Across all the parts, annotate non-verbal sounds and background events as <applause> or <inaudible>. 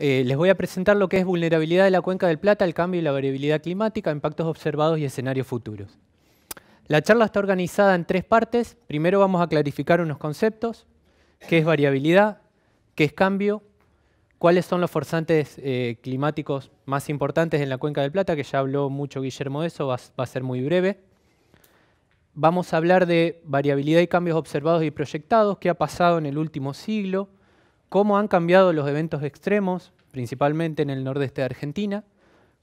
Eh, les voy a presentar lo que es vulnerabilidad de la cuenca del Plata el cambio y la variabilidad climática, impactos observados y escenarios futuros. La charla está organizada en tres partes. Primero vamos a clarificar unos conceptos, qué es variabilidad, qué es cambio, cuáles son los forzantes eh, climáticos más importantes en la cuenca del Plata, que ya habló mucho Guillermo de eso, va a ser muy breve. Vamos a hablar de variabilidad y cambios observados y proyectados, qué ha pasado en el último siglo, cómo han cambiado los eventos extremos, principalmente en el nordeste de Argentina,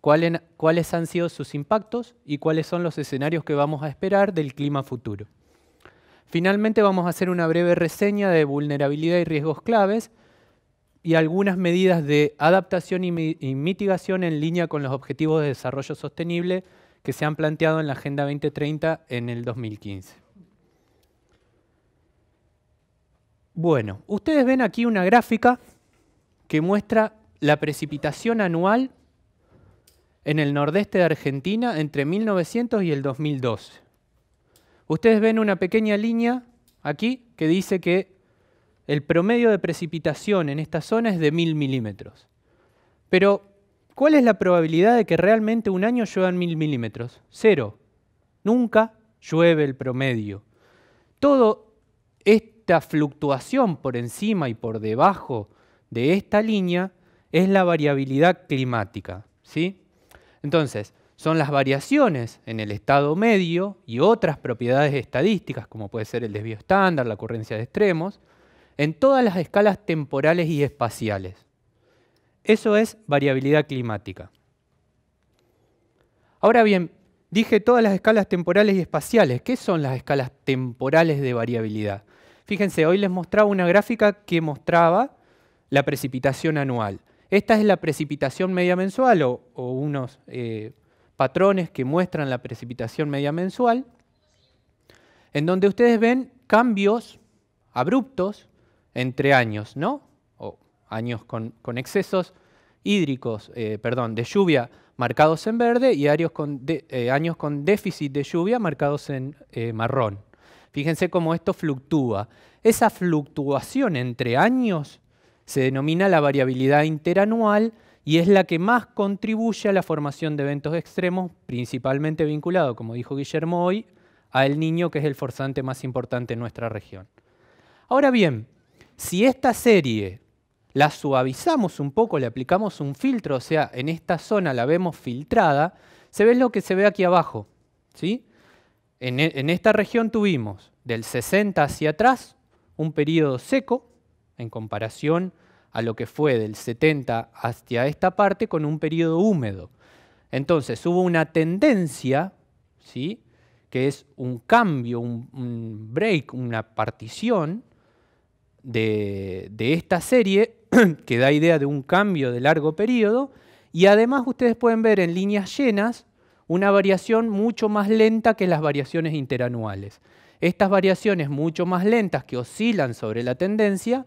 cuáles han sido sus impactos y cuáles son los escenarios que vamos a esperar del clima futuro. Finalmente vamos a hacer una breve reseña de vulnerabilidad y riesgos claves y algunas medidas de adaptación y, mitigación en línea con los objetivos de desarrollo sostenible que se han planteado en la Agenda 2030 en el 2015. Bueno, ustedes ven aquí una gráfica que muestra la precipitación anual en el nordeste de Argentina entre 1900 y el 2012. Ustedes ven una pequeña línea aquí que dice que el promedio de precipitación en esta zona es de 1000 milímetros. Pero ¿Cuál es la probabilidad de que realmente un año lluevan mil milímetros? Cero. Nunca llueve el promedio. Toda esta fluctuación por encima y por debajo de esta línea es la variabilidad climática. ¿sí? Entonces, son las variaciones en el estado medio y otras propiedades estadísticas, como puede ser el desvío estándar, la ocurrencia de extremos, en todas las escalas temporales y espaciales. Eso es variabilidad climática. Ahora bien, dije todas las escalas temporales y espaciales. ¿Qué son las escalas temporales de variabilidad? Fíjense, hoy les mostraba una gráfica que mostraba la precipitación anual. Esta es la precipitación media mensual o, unos eh, patrones que muestran la precipitación media mensual, en donde ustedes ven cambios abruptos entre años, ¿no? años con, excesos hídricos, eh, perdón, de lluvia marcados en verde y años con, eh, años con déficit de lluvia marcados en eh, marrón. Fíjense cómo esto fluctúa. Esa fluctuación entre años se denomina la variabilidad interanual y es la que más contribuye a la formación de eventos extremos, principalmente vinculado, como dijo Guillermo hoy, al El Niño, que es el forzante más importante en nuestra región. Ahora bien, si esta serie la suavizamos un poco, le aplicamos un filtro, o sea, en esta zona la vemos filtrada, se ve lo que se ve aquí abajo. ¿sí? En, e, esta región tuvimos del 60 hacia atrás un periodo seco en comparación a lo que fue del 70 hacia esta parte con un periodo húmedo. Entonces hubo una tendencia, ¿sí? que es un cambio, un, break, una partición de, de esta serie <clears throat> que da idea de un cambio de largo periodo, y además ustedes pueden ver en líneas llenas una variación mucho más lenta que las variaciones interanuales. Estas variaciones mucho más lentas que oscilan sobre la tendencia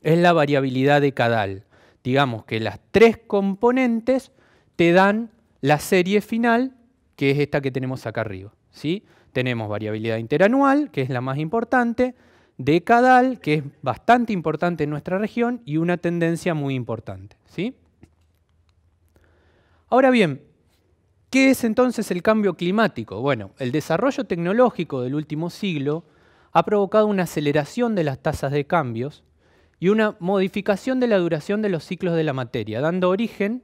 es la variabilidad decadal. Digamos que las tres componentes te dan la serie final, que es esta que tenemos acá arriba. ¿sí? Tenemos variabilidad interanual, que es la más importante, decadal, que es bastante importante en nuestra región, y una tendencia muy importante. ¿sí? Ahora bien, ¿qué es entonces el cambio climático? Bueno, el desarrollo tecnológico del último siglo ha provocado una aceleración de las tasas de cambios y una modificación de la duración de los ciclos de la materia, dando origen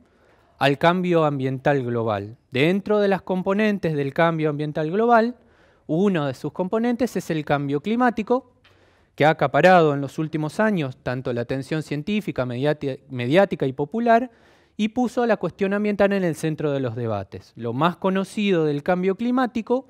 al cambio ambiental global. Dentro de las componentes del cambio ambiental global, uno de sus componentes es el cambio climático, que ha acaparado en los últimos años tanto la atención científica, mediática y popular, y puso la cuestión ambiental en el centro de los debates. Lo más conocido del cambio climático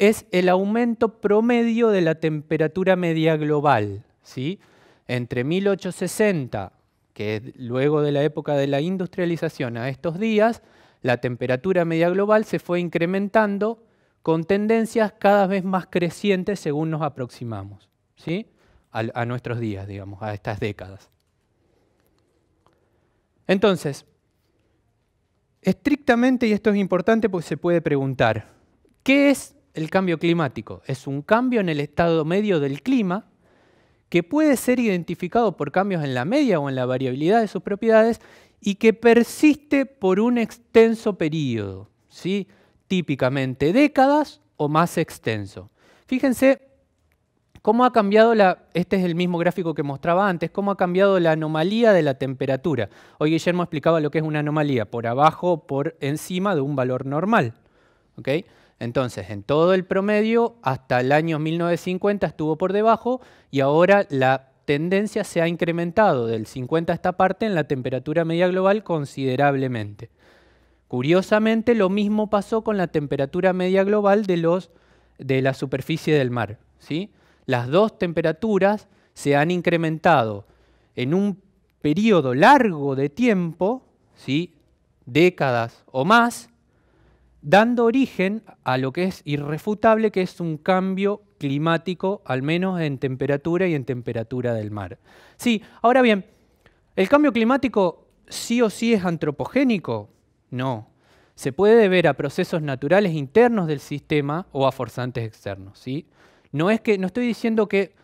es el aumento promedio de la temperatura media global. ¿sí? Entre 1860, que es luego de la época de la industrialización, a estos días, la temperatura media global se fue incrementando con tendencias cada vez más crecientes según nos aproximamos. ¿sí? a, nuestros días, digamos, a estas décadas. Entonces, estrictamente, y esto es importante porque se puede preguntar, ¿qué es el cambio climático? Es un cambio en el estado medio del clima que puede ser identificado por cambios en la media o en la variabilidad de sus propiedades y que persiste por un extenso periodo, ¿sí? típicamente décadas o más extenso. Fíjense cómo ha cambiado la, este es el mismo gráfico que mostraba antes, cómo ha cambiado la anomalía de la temperatura. Hoy Guillermo explicaba lo que es una anomalía, por abajo, por encima de un valor normal. ¿Okay? Entonces, en todo el promedio, hasta el año 1950 estuvo por debajo y ahora la tendencia se ha incrementado del 50 a esta parte en la temperatura media global considerablemente. Curiosamente, lo mismo pasó con la temperatura media global de, los, de la superficie del mar. ¿sí? las dos temperaturas se han incrementado en un periodo largo de tiempo, ¿sí? décadas o más, dando origen a lo que es irrefutable, que es un cambio climático, al menos en temperatura y en temperatura del mar. Sí, ahora bien, ¿el cambio climático sí o sí es antropogénico? No. Se puede deber a procesos naturales internos del sistema o a forzantes externos. ¿sí? No es que no estoy diciendo que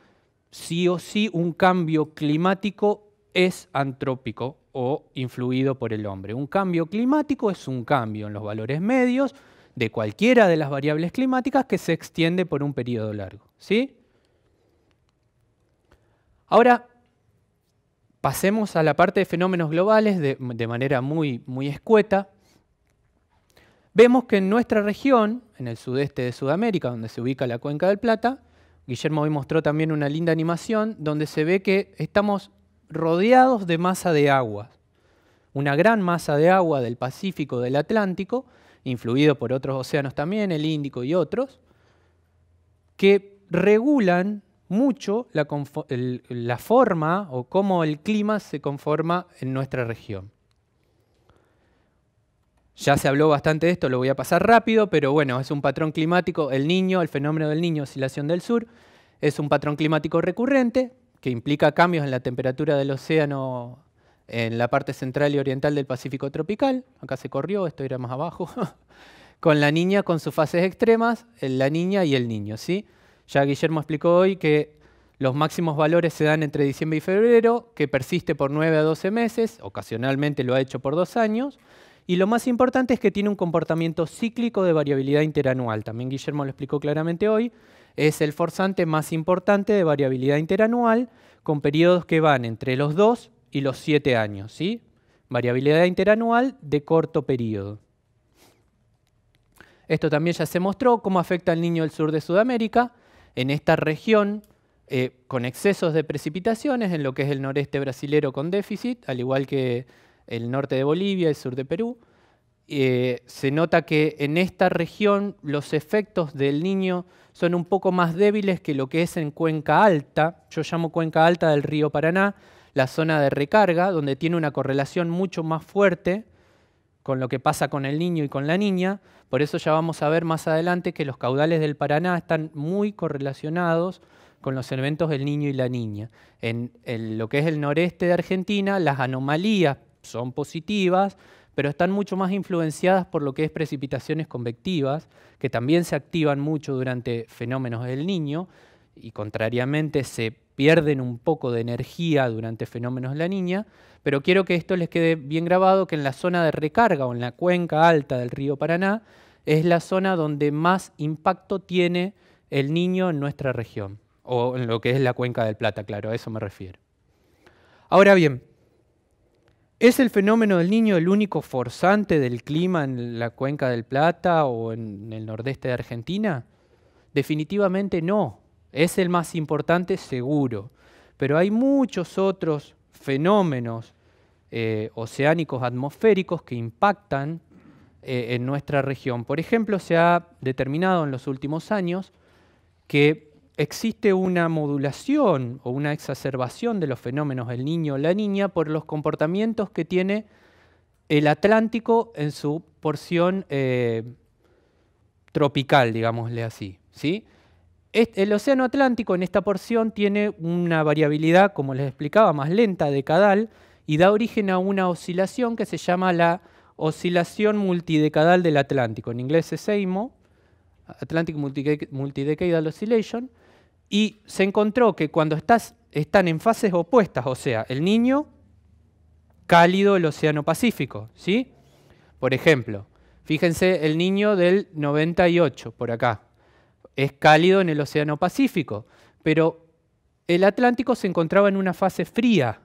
sí o sí un cambio climático es antrópico o influido por el hombre. Un cambio climático es un cambio en los valores medios de cualquiera de las variables climáticas que se extiende por un periodo largo, ¿sí? Ahora pasemos a la parte de fenómenos globales de, de manera muy, muy escueta. Vemos que en nuestra región, en el sudeste de Sudamérica, donde se ubica la cuenca del Plata, Guillermo hoy mostró también una linda animación donde se ve que estamos rodeados de masa de agua, una gran masa de agua del Pacífico, del Atlántico, influido por otros océanos también, el Índico y otros, que regulan mucho la, la, forma o cómo el clima se conforma en nuestra región. Ya se habló bastante de esto, lo voy a pasar rápido, pero bueno, es un patrón climático, el niño, el fenómeno del niño, oscilación del sur, es un patrón climático recurrente que implica cambios en la temperatura del océano en la parte central y oriental del Pacífico tropical, acá se corrió, esto era más abajo, <laughs> con la niña con sus fases extremas, la niña y el niño. ¿sí? Ya Guillermo explicó hoy que los máximos valores se dan entre diciembre y febrero, que persiste por 9 a 12 meses, ocasionalmente lo ha hecho por dos años, y lo más importante es que tiene un comportamiento cíclico de variabilidad interanual. También Guillermo lo explicó claramente hoy. Es el forzante más importante de variabilidad interanual con periodos que van entre los 2 y los 7 años. ¿sí? Variabilidad interanual de corto periodo. Esto también ya se mostró cómo afecta al niño del sur de Sudamérica. En esta región eh, con excesos de precipitaciones en lo que es el noreste brasilero con déficit, al igual que el norte de Bolivia, el sur de Perú. Eh, se nota que en esta región los efectos del niño son un poco más débiles que lo que es en Cuenca Alta. Yo llamo Cuenca Alta del río Paraná, la zona de recarga, donde tiene una correlación mucho más fuerte con lo que pasa con el niño y con la niña. Por eso ya vamos a ver más adelante que los caudales del Paraná están muy correlacionados con los eventos del niño y la niña. En lo que es el noreste de Argentina, las anomalías son positivas, pero están mucho más influenciadas por lo que es precipitaciones convectivas, que también se activan mucho durante fenómenos del niño y contrariamente se pierden un poco de energía durante fenómenos de la niña, pero quiero que esto les quede bien grabado que en la zona de recarga o en la cuenca alta del río Paraná es la zona donde más impacto tiene el niño en nuestra región, o en lo que es la cuenca del Plata, claro, a eso me refiero. Ahora bien, ¿Es el fenómeno del niño el único forzante del clima en la cuenca del Plata o en el nordeste de Argentina? Definitivamente no. Es el más importante seguro. Pero hay muchos otros fenómenos eh, oceánicos atmosféricos que impactan eh, en nuestra región. Por ejemplo, se ha determinado en los últimos años que existe una modulación o una exacerbación de los fenómenos del niño o la niña por los comportamientos que tiene el Atlántico en su porción eh, tropical, digámosle así. el Océano Atlántico en esta porción tiene una variabilidad, como les explicaba, más lenta, decadal, y da origen a una oscilación que se llama la oscilación multidecadal del Atlántico. En inglés es EIMO, Atlantic Multidecadal Oscillation, y se encontró que cuando estás, están en fases opuestas, o sea, el niño cálido el Océano Pacífico, ¿sí? Por ejemplo, fíjense el niño del 98 por acá. Es cálido en el Océano Pacífico, pero el Atlántico se encontraba en una fase fría.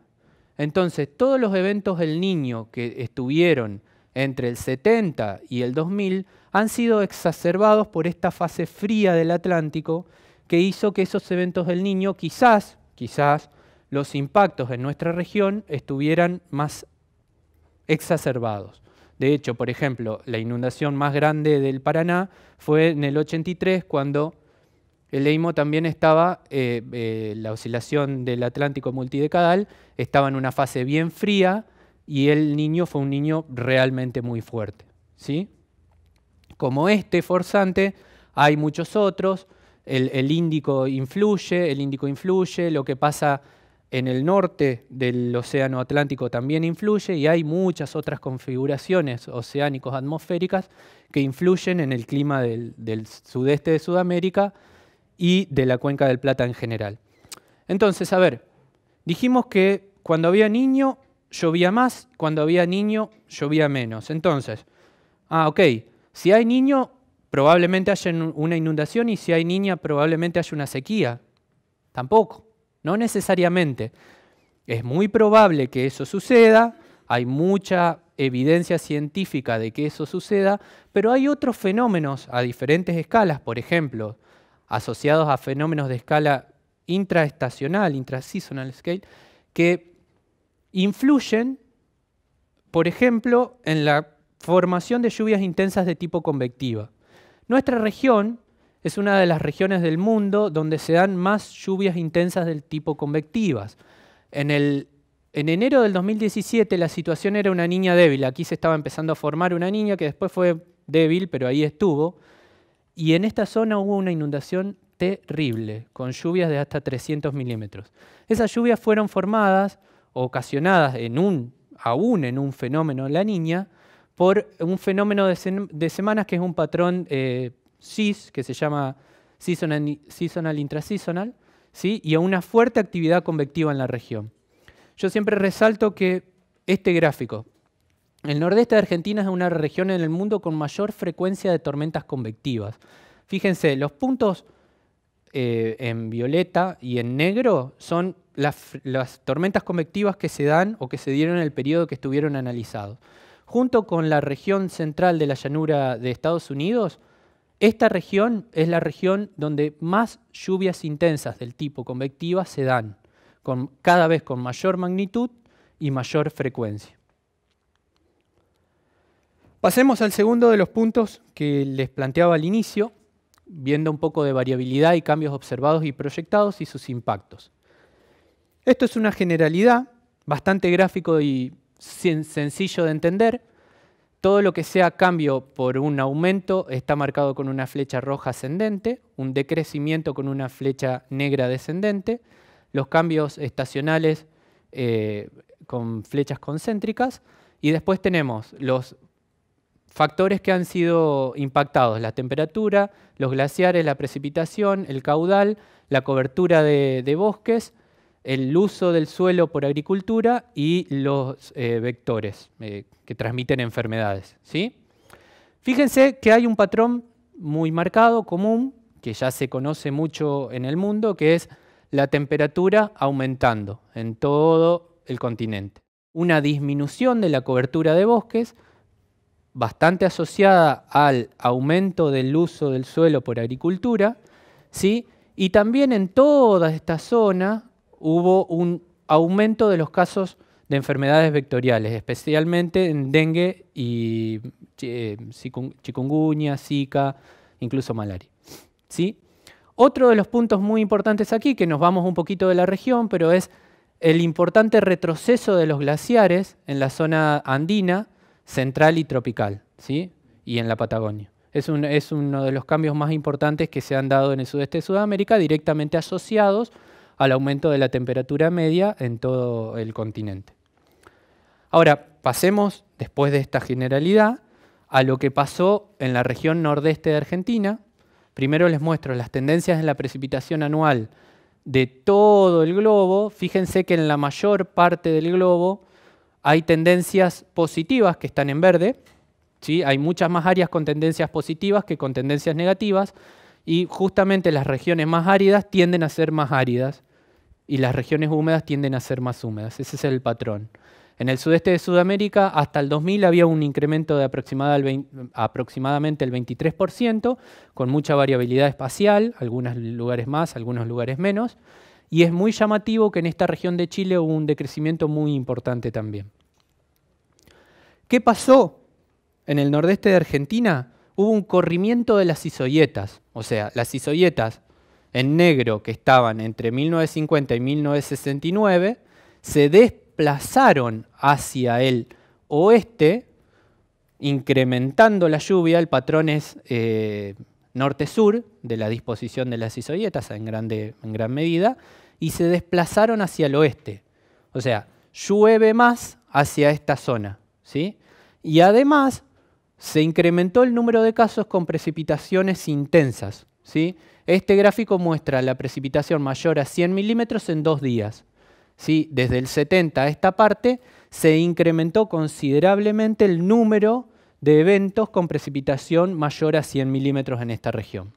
Entonces, todos los eventos del niño que estuvieron entre el 70 y el 2000 han sido exacerbados por esta fase fría del Atlántico que hizo que esos eventos del niño quizás, quizás, los impactos en nuestra región estuvieran más exacerbados. De hecho, por ejemplo, la inundación más grande del Paraná fue en el 83 cuando el EIMO también estaba, eh, eh, la oscilación del Atlántico multidecadal, estaba en una fase bien fría y el niño fue un niño realmente muy fuerte. ¿sí? Como este forzante, hay muchos otros el, Índico influye, el Índico influye, lo que pasa en el norte del Océano Atlántico también influye y hay muchas otras configuraciones oceánicos atmosféricas que influyen en el clima del, sudeste de Sudamérica y de la cuenca del Plata en general. Entonces, a ver, dijimos que cuando había niño llovía más, cuando había niño llovía menos. Entonces, ah, ok, si hay niño probablemente haya una inundación y si hay niña probablemente haya una sequía. Tampoco, no necesariamente. Es muy probable que eso suceda, hay mucha evidencia científica de que eso suceda, pero hay otros fenómenos a diferentes escalas, por ejemplo, asociados a fenómenos de escala intraestacional, intraseasonal scale, que influyen, por ejemplo, en la formación de lluvias intensas de tipo convectiva. Nuestra región es una de las regiones del mundo donde se dan más lluvias intensas del tipo convectivas. En, enero del 2017 la situación era una niña débil. Aquí se estaba empezando a formar una niña que después fue débil, pero ahí estuvo. Y en esta zona hubo una inundación terrible, con lluvias de hasta 300 milímetros. Esas lluvias fueron formadas, ocasionadas en un, aún en un fenómeno, la niña, por un fenómeno de, semanas que es un patrón eh, CIS, que se llama seasonal, seasonal ¿sí? y a una fuerte actividad convectiva en la región. Yo siempre resalto que este gráfico, el nordeste de Argentina es una región en el mundo con mayor frecuencia de tormentas convectivas. Fíjense, los puntos eh, en violeta y en negro son las, las tormentas convectivas que se dan o que se dieron en el periodo que estuvieron analizados junto con la región central de la llanura de Estados Unidos, esta región es la región donde más lluvias intensas del tipo convectiva se dan, cada vez con mayor magnitud y mayor frecuencia. Pasemos al segundo de los puntos que les planteaba al inicio, viendo un poco de variabilidad y cambios observados y proyectados y sus impactos. Esto es una generalidad, bastante gráfico y sencillo de entender. Todo lo que sea cambio por un aumento está marcado con una flecha roja ascendente, un decrecimiento con una flecha negra descendente, los cambios estacionales eh, con flechas concéntricas y después tenemos los factores que han sido impactados, la temperatura, los glaciares, la precipitación, el caudal, la cobertura de bosques el uso del suelo por agricultura y los eh, vectores eh, que transmiten enfermedades. ¿sí? Fíjense que hay un patrón muy marcado, común, que ya se conoce mucho en el mundo, que es la temperatura aumentando en todo el continente. Una disminución de la cobertura de bosques, bastante asociada al aumento del uso del suelo por agricultura, ¿sí? y también en toda esta zona hubo un aumento de los casos de enfermedades vectoriales, especialmente en dengue y eh, chikungunya, zika, incluso malaria. Otro de los puntos muy importantes aquí, que nos vamos un poquito de la región, pero es el importante retroceso de los glaciares en la zona andina, central y tropical, y en la Patagonia. es uno de los cambios más importantes que se han dado en el sudeste de Sudamérica, directamente asociados al aumento de la temperatura media en todo el continente. Ahora, pasemos, después de esta generalidad, a lo que pasó en la región nordeste de Argentina. Primero les muestro las tendencias en la precipitación anual de todo el globo. Fíjense que en la mayor parte del globo hay tendencias positivas que están en verde. ¿sí? Hay muchas más áreas con tendencias positivas que con tendencias negativas. Y justamente las regiones más áridas tienden a ser más áridas y las regiones húmedas tienden a ser más húmedas. Ese es el patrón. En el sudeste de Sudamérica, hasta el 2000 había un incremento de aproximadamente el 23%, con mucha variabilidad espacial, algunos lugares más, algunos lugares menos. Y es muy llamativo que en esta región de Chile hubo un decrecimiento muy importante también. ¿Qué pasó en el nordeste de Argentina? Hubo un corrimiento de las isoyetas, o sea, las isoyetas en negro que estaban entre 1950 y 1969 se desplazaron hacia el oeste, incrementando la lluvia. El patrón es eh, norte-sur de la disposición de las isoyetas en, grande, en gran medida, y se desplazaron hacia el oeste. O sea, llueve más hacia esta zona. ¿sí? Y además se incrementó el número de casos con precipitaciones intensas. ¿sí? Este gráfico muestra la precipitación mayor a 100 milímetros en dos días. ¿Sí? Desde el 70 a esta parte se incrementó considerablemente el número de eventos con precipitación mayor a 100 milímetros en esta región.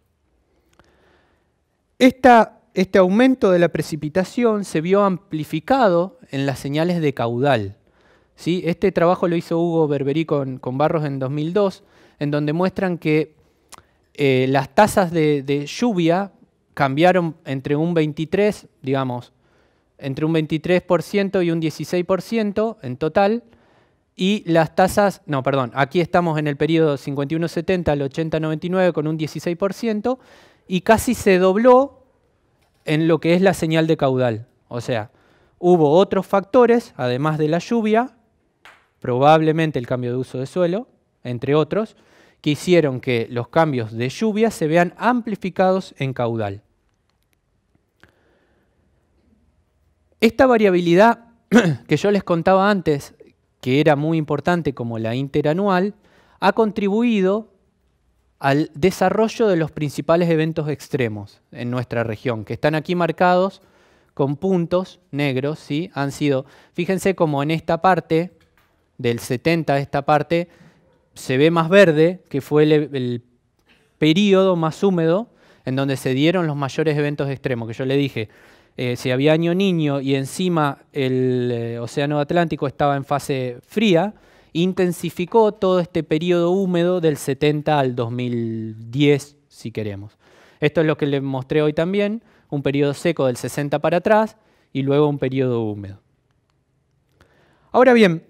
este aumento de la precipitación se vio amplificado en las señales de caudal. ¿sí? Este trabajo lo hizo Hugo Berberí con, con Barros en 2002, en donde muestran que eh, las tasas de, lluvia cambiaron entre un 23, digamos, entre un 23% y un 16% en total, y las tasas, no, perdón, aquí estamos en el periodo 51-70 al 80-99 con un 16%, y casi se dobló en lo que es la señal de caudal. O sea, hubo otros factores, además de la lluvia, probablemente el cambio de uso de suelo, entre otros, que hicieron que los cambios de lluvia se vean amplificados en caudal. Esta variabilidad <clears throat> que yo les contaba antes, que era muy importante como la interanual, ha contribuido al desarrollo de los principales eventos extremos en nuestra región, que están aquí marcados con puntos negros, ¿sí? han sido, fíjense como en esta parte, del 70 a esta parte, se ve más verde, que fue el, e-, periodo más húmedo en donde se dieron los mayores eventos extremos, que yo le dije, eh, si había año niño y encima el eh, Océano Atlántico estaba en fase fría, intensificó todo este periodo húmedo del 70 al 2010, si queremos. Esto es lo que le mostré hoy también, un periodo seco del 60 para atrás y luego un periodo húmedo. Ahora bien,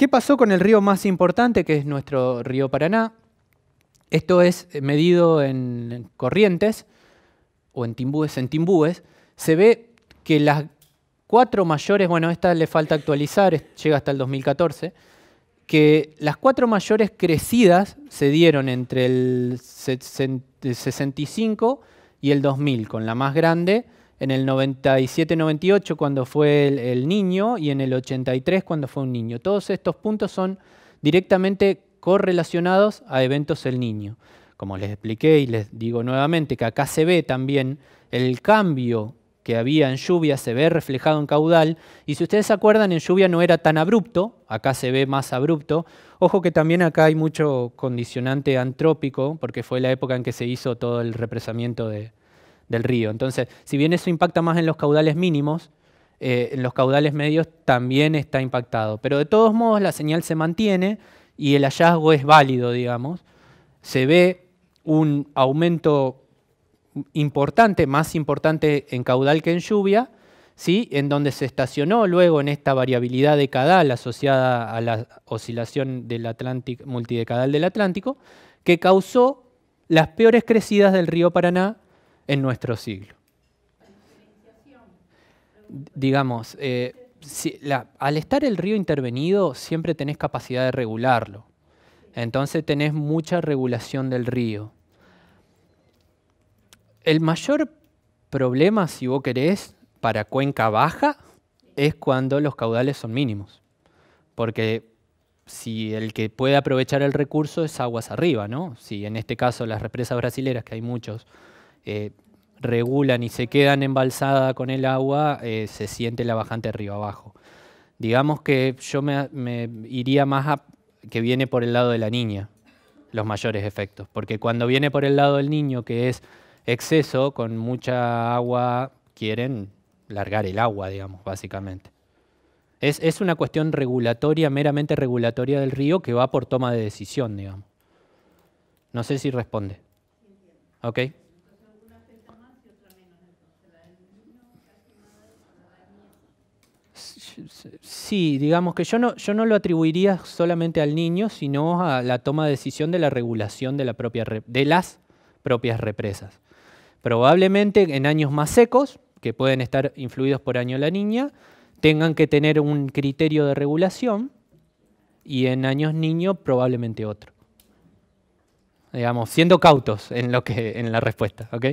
¿Qué pasó con el río más importante, que es nuestro río Paraná? Esto es eh, medido en corrientes, o en timbúes, en timbúes. Se ve que las cuatro mayores, bueno, esta le falta actualizar, llega hasta el 2014, que las cuatro mayores crecidas se dieron entre el 65 y el 2000, con la más grande en el 97-98 cuando fue el, niño y en el 83 cuando fue un niño. Todos estos puntos son directamente correlacionados a eventos del niño. Como les expliqué y les digo nuevamente que acá se ve también el cambio que había en lluvia, se ve reflejado en caudal, y si ustedes se acuerdan, en lluvia no era tan abrupto, acá se ve más abrupto. Ojo que también acá hay mucho condicionante antrópico, porque fue la época en que se hizo todo el represamiento de, del río. Entonces, si bien eso impacta más en los caudales mínimos, eh, en los caudales medios también está impactado. Pero de todos modos la señal se mantiene y el hallazgo es válido, digamos. Se ve un aumento importante, más importante en caudal que en lluvia, ¿sí? en donde se estacionó luego en esta variabilidad decadal asociada a la oscilación del multidecadal del Atlántico, que causó las peores crecidas del río Paraná en nuestro siglo. Digamos, eh, al estar el río intervenido, siempre tenés capacidad de regularlo. Entonces tenés mucha regulación del río. El mayor problema, si vos querés, para cuenca baja es cuando los caudales son mínimos. Porque si el que puede aprovechar el recurso es aguas arriba, ¿no? Si en este caso las represas brasileras, que hay muchos, eh, regulan y se quedan embalsada con el agua, eh, se siente la bajante río abajo. Digamos que yo me, iría más a que viene por el lado de la niña, los mayores efectos, porque cuando viene por el lado del niño, que es exceso, con mucha agua, quieren largar el agua, digamos, básicamente. Es, es, una cuestión regulatoria, meramente regulatoria del río, que va por toma de decisión, digamos. No sé si responde. ¿Ok? sí, digamos que yo no, yo no lo atribuiría solamente al niño, sino a la toma de decisión de la regulación de, la propia, de las propias represas. Probablemente en años más secos, que pueden estar influidos por año la niña, tengan que tener un criterio de regulación y en años niño probablemente otro. Digamos, siendo cautos en, lo que, en la respuesta, ¿ok?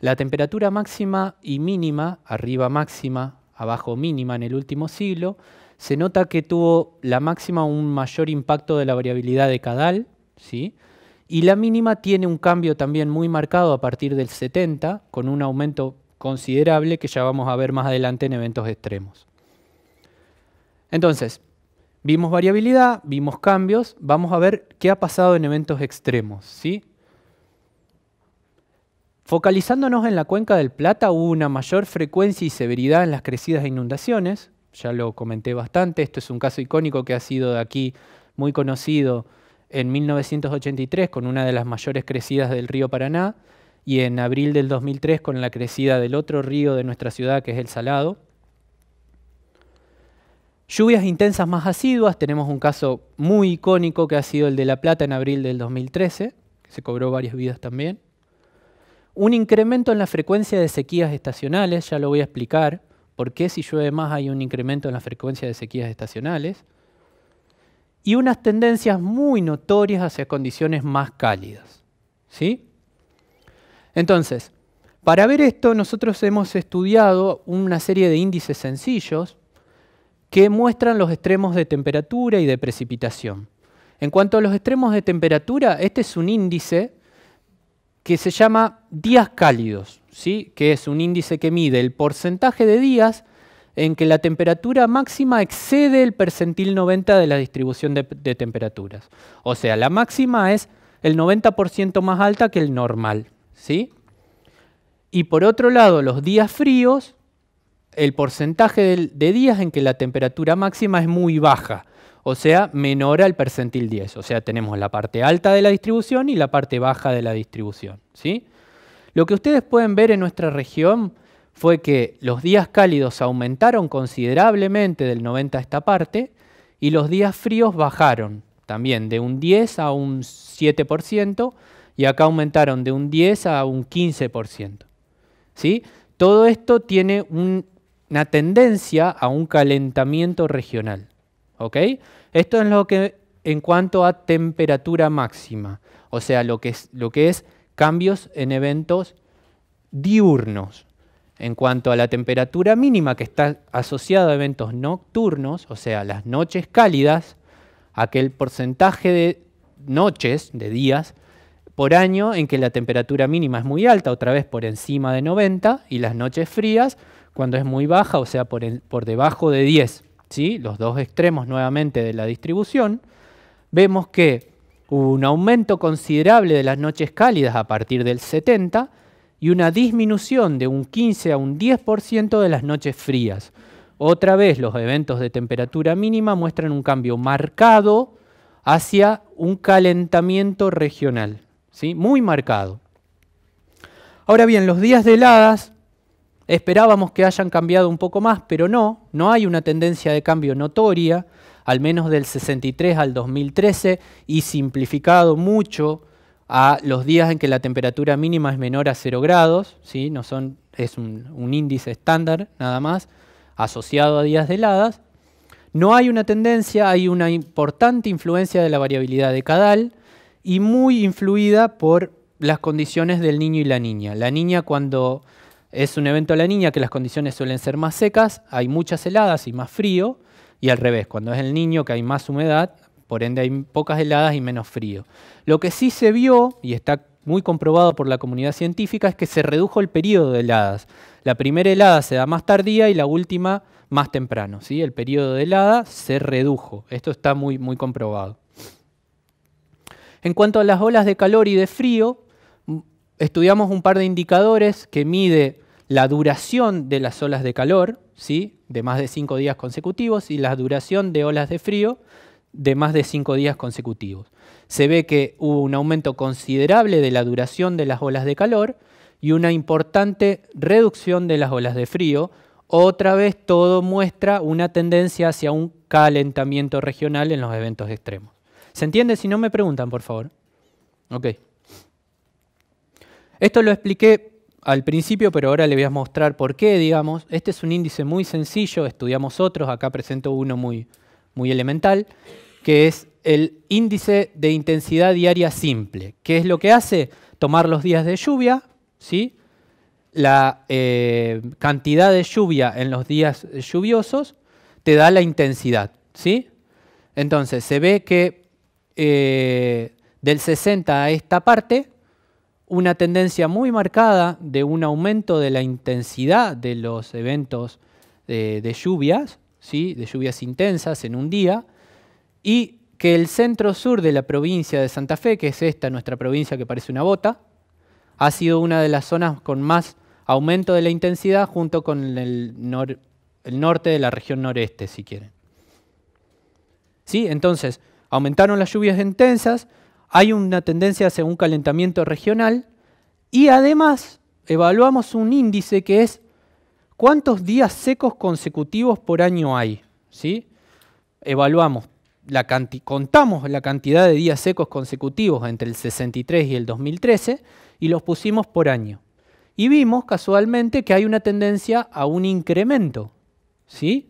La temperatura máxima y mínima, arriba máxima, abajo mínima en el último siglo, se nota que tuvo la máxima un mayor impacto de la variabilidad decadal, ¿sí? y la mínima tiene un cambio también muy marcado a partir del 70, con un aumento considerable que ya vamos a ver más adelante en eventos extremos. Entonces, vimos variabilidad, vimos cambios, vamos a ver qué ha pasado en eventos extremos. ¿sí? Focalizándonos en la cuenca del Plata, hubo una mayor frecuencia y severidad en las crecidas e inundaciones, ya lo comenté bastante, esto es un caso icónico que ha sido de aquí muy conocido en 1983 con una de las mayores crecidas del río Paraná y en abril del 2003 con la crecida del otro río de nuestra ciudad que es el Salado. Lluvias intensas más asiduas, tenemos un caso muy icónico que ha sido el de La Plata en abril del 2013, que se cobró varias vidas también. Un incremento en la frecuencia de sequías estacionales, ya lo voy a explicar, por qué si llueve más hay un incremento en la frecuencia de sequías estacionales. Y unas tendencias muy notorias hacia condiciones más cálidas. ¿Sí? Entonces, para ver esto, nosotros hemos estudiado una serie de índices sencillos que muestran los extremos de temperatura y de precipitación. En cuanto a los extremos de temperatura, este es un índice que se llama días cálidos, ¿sí? que es un índice que mide el porcentaje de días en que la temperatura máxima excede el percentil 90 de la distribución de, temperaturas. O sea, la máxima es el 90% más alta que el normal. ¿sí? Y por otro lado, los días fríos, el porcentaje de días en que la temperatura máxima es muy baja, o sea, menor al percentil 10. O sea, tenemos la parte alta de la distribución y la parte baja de la distribución. ¿sí? Lo que ustedes pueden ver en nuestra región fue que los días cálidos aumentaron considerablemente del 90 a esta parte y los días fríos bajaron también de un 10 a un 7% y acá aumentaron de un 10 a un 15%. ¿sí? Todo esto tiene una tendencia a un calentamiento regional. Esto es lo que en cuanto a temperatura máxima, o sea, lo que es, lo que es cambios en eventos diurnos. En cuanto a la temperatura mínima que está asociada a eventos nocturnos, o sea, las noches cálidas, aquel porcentaje de noches, de días, por año en que la temperatura mínima es muy alta, otra vez por encima de 90, y las noches frías cuando es muy baja, o sea, por, por debajo de 10 los dos extremos nuevamente de la distribución, vemos que hubo un aumento considerable de las noches cálidas a partir del 70 y una disminución de un 15 a un 10% de las noches frías. Otra vez los eventos de temperatura mínima muestran un cambio marcado hacia un calentamiento regional, ¿sí? muy marcado. Ahora bien, los días de heladas Esperábamos que hayan cambiado un poco más, pero no, no hay una tendencia de cambio notoria, al menos del 63 al 2013, y simplificado mucho a los días en que la temperatura mínima es menor a 0 grados, ¿sí? no son, es un, índice estándar nada más, asociado a días de heladas. No hay una tendencia, hay una importante influencia de la variabilidad decadal, y muy influida por las condiciones del niño y la niña. La niña cuando es un evento a la niña que las condiciones suelen ser más secas, hay muchas heladas y más frío, y al revés, cuando es el niño que hay más humedad, por ende hay pocas heladas y menos frío. Lo que sí se vio, y está muy comprobado por la comunidad científica, es que se redujo el periodo de heladas. La primera helada se da más tardía y la última más temprano. ¿sí? El periodo de helada se redujo. Esto está muy, muy comprobado. En cuanto a las olas de calor y de frío, estudiamos un par de indicadores que mide la duración de las olas de calor, ¿sí? de más de cinco días consecutivos, y la duración de olas de frío de más de cinco días consecutivos. Se ve que hubo un aumento considerable de la duración de las olas de calor y una importante reducción de las olas de frío. Otra vez todo muestra una tendencia hacia un calentamiento regional en los eventos extremos. ¿Se entiende? Si no me preguntan, por favor. Ok. Esto lo expliqué al principio, pero ahora le voy a mostrar por qué, digamos. Este es un índice muy sencillo, estudiamos otros, acá presento uno muy, muy elemental, que es el índice de intensidad diaria simple. ¿Qué es lo que hace? Tomar los días de lluvia, ¿sí? la eh, cantidad de lluvia en los días lluviosos te da la intensidad. ¿sí? Entonces se ve que eh, del 60 a esta parte una tendencia muy marcada de un aumento de la intensidad de los eventos de, lluvias, ¿sí? de lluvias intensas en un día, y que el centro sur de la provincia de Santa Fe, que es esta nuestra provincia que parece una bota, ha sido una de las zonas con más aumento de la intensidad junto con el, norte de la región noreste, si quieren. ¿Sí? Entonces, aumentaron las lluvias intensas, hay una tendencia hacia un calentamiento regional y además evaluamos un índice que es cuántos días secos consecutivos por año hay. ¿sí? Evaluamos, la contamos la cantidad de días secos consecutivos entre el 63 y el 2013 y los pusimos por año. Y vimos casualmente que hay una tendencia a un incremento. ¿sí?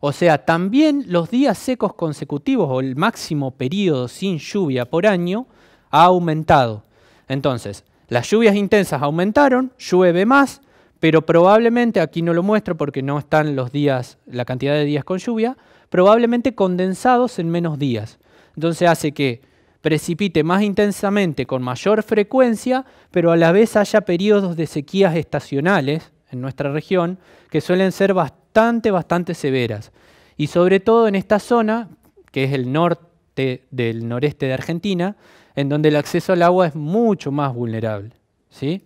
O sea, también los días secos consecutivos o el máximo periodo sin lluvia por año ha aumentado. Entonces, las lluvias intensas aumentaron, llueve más, pero probablemente, aquí no lo muestro porque no están los días, la cantidad de días con lluvia, probablemente condensados en menos días. Entonces hace que precipite más intensamente, con mayor frecuencia, pero a la vez haya periodos de sequías estacionales en nuestra región que suelen ser bastante bastante, severas. Y sobre todo en esta zona, que es el norte del noreste de Argentina, en donde el acceso al agua es mucho más vulnerable. ¿sí?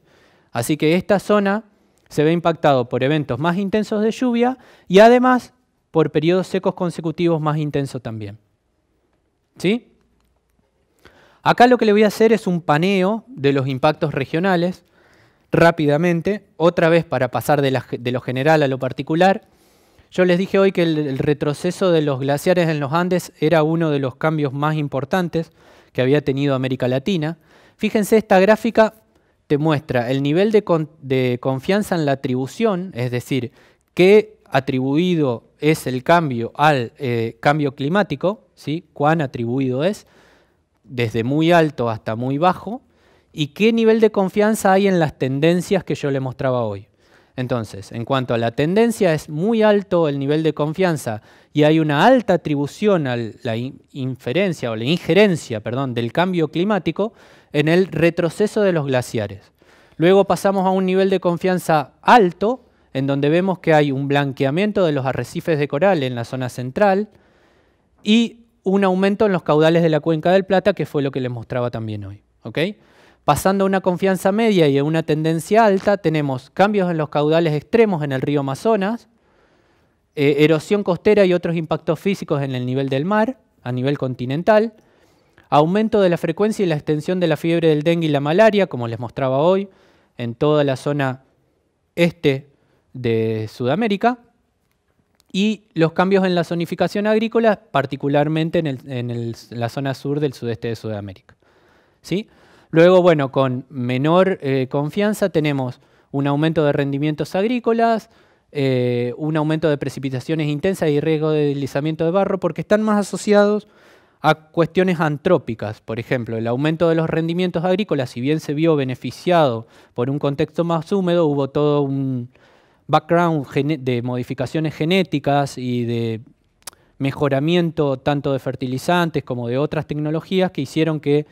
Así que esta zona se ve impactado por eventos más intensos de lluvia y además por periodos secos consecutivos más intensos también. Acá lo que le voy a hacer es un paneo de los impactos regionales rápidamente, otra vez para pasar de lo general a lo particular. Yo les dije hoy que el, retroceso de los glaciares en los Andes era uno de los cambios más importantes que había tenido América Latina. Fíjense, esta gráfica te muestra el nivel de, confianza en la atribución, es decir, qué atribuido es el cambio al eh, cambio climático, ¿sí? cuán atribuido es, desde muy alto hasta muy bajo, y qué nivel de confianza hay en las tendencias que yo le mostraba hoy. Entonces, en cuanto a la tendencia, es muy alto el nivel de confianza y hay una alta atribución a la inferencia o la injerencia perdón, del cambio climático en el retroceso de los glaciares. Luego pasamos a un nivel de confianza alto, en donde vemos que hay un blanqueamiento de los arrecifes de coral en la zona central y un aumento en los caudales de la cuenca del Plata, que fue lo que les mostraba también hoy. Pasando a una confianza media y a una tendencia alta, tenemos cambios en los caudales extremos en el río Amazonas, eh, erosión costera y otros impactos físicos en el nivel del mar, a nivel continental, aumento de la frecuencia y la extensión de la fiebre del dengue y la malaria, como les mostraba hoy, en toda la zona este de Sudamérica, y los cambios en la zonificación agrícola, particularmente en, la zona sur del sudeste de Sudamérica. ¿Sí? Luego, bueno, con menor eh, confianza tenemos un aumento de rendimientos agrícolas, eh, un aumento de precipitaciones intensas y riesgo de deslizamiento de barro, porque están más asociados a cuestiones antrópicas. Por ejemplo, el aumento de los rendimientos agrícolas, si bien se vio beneficiado por un contexto más húmedo, hubo todo un background de modificaciones genéticas y de mejoramiento tanto de fertilizantes como de otras tecnologías que hicieron que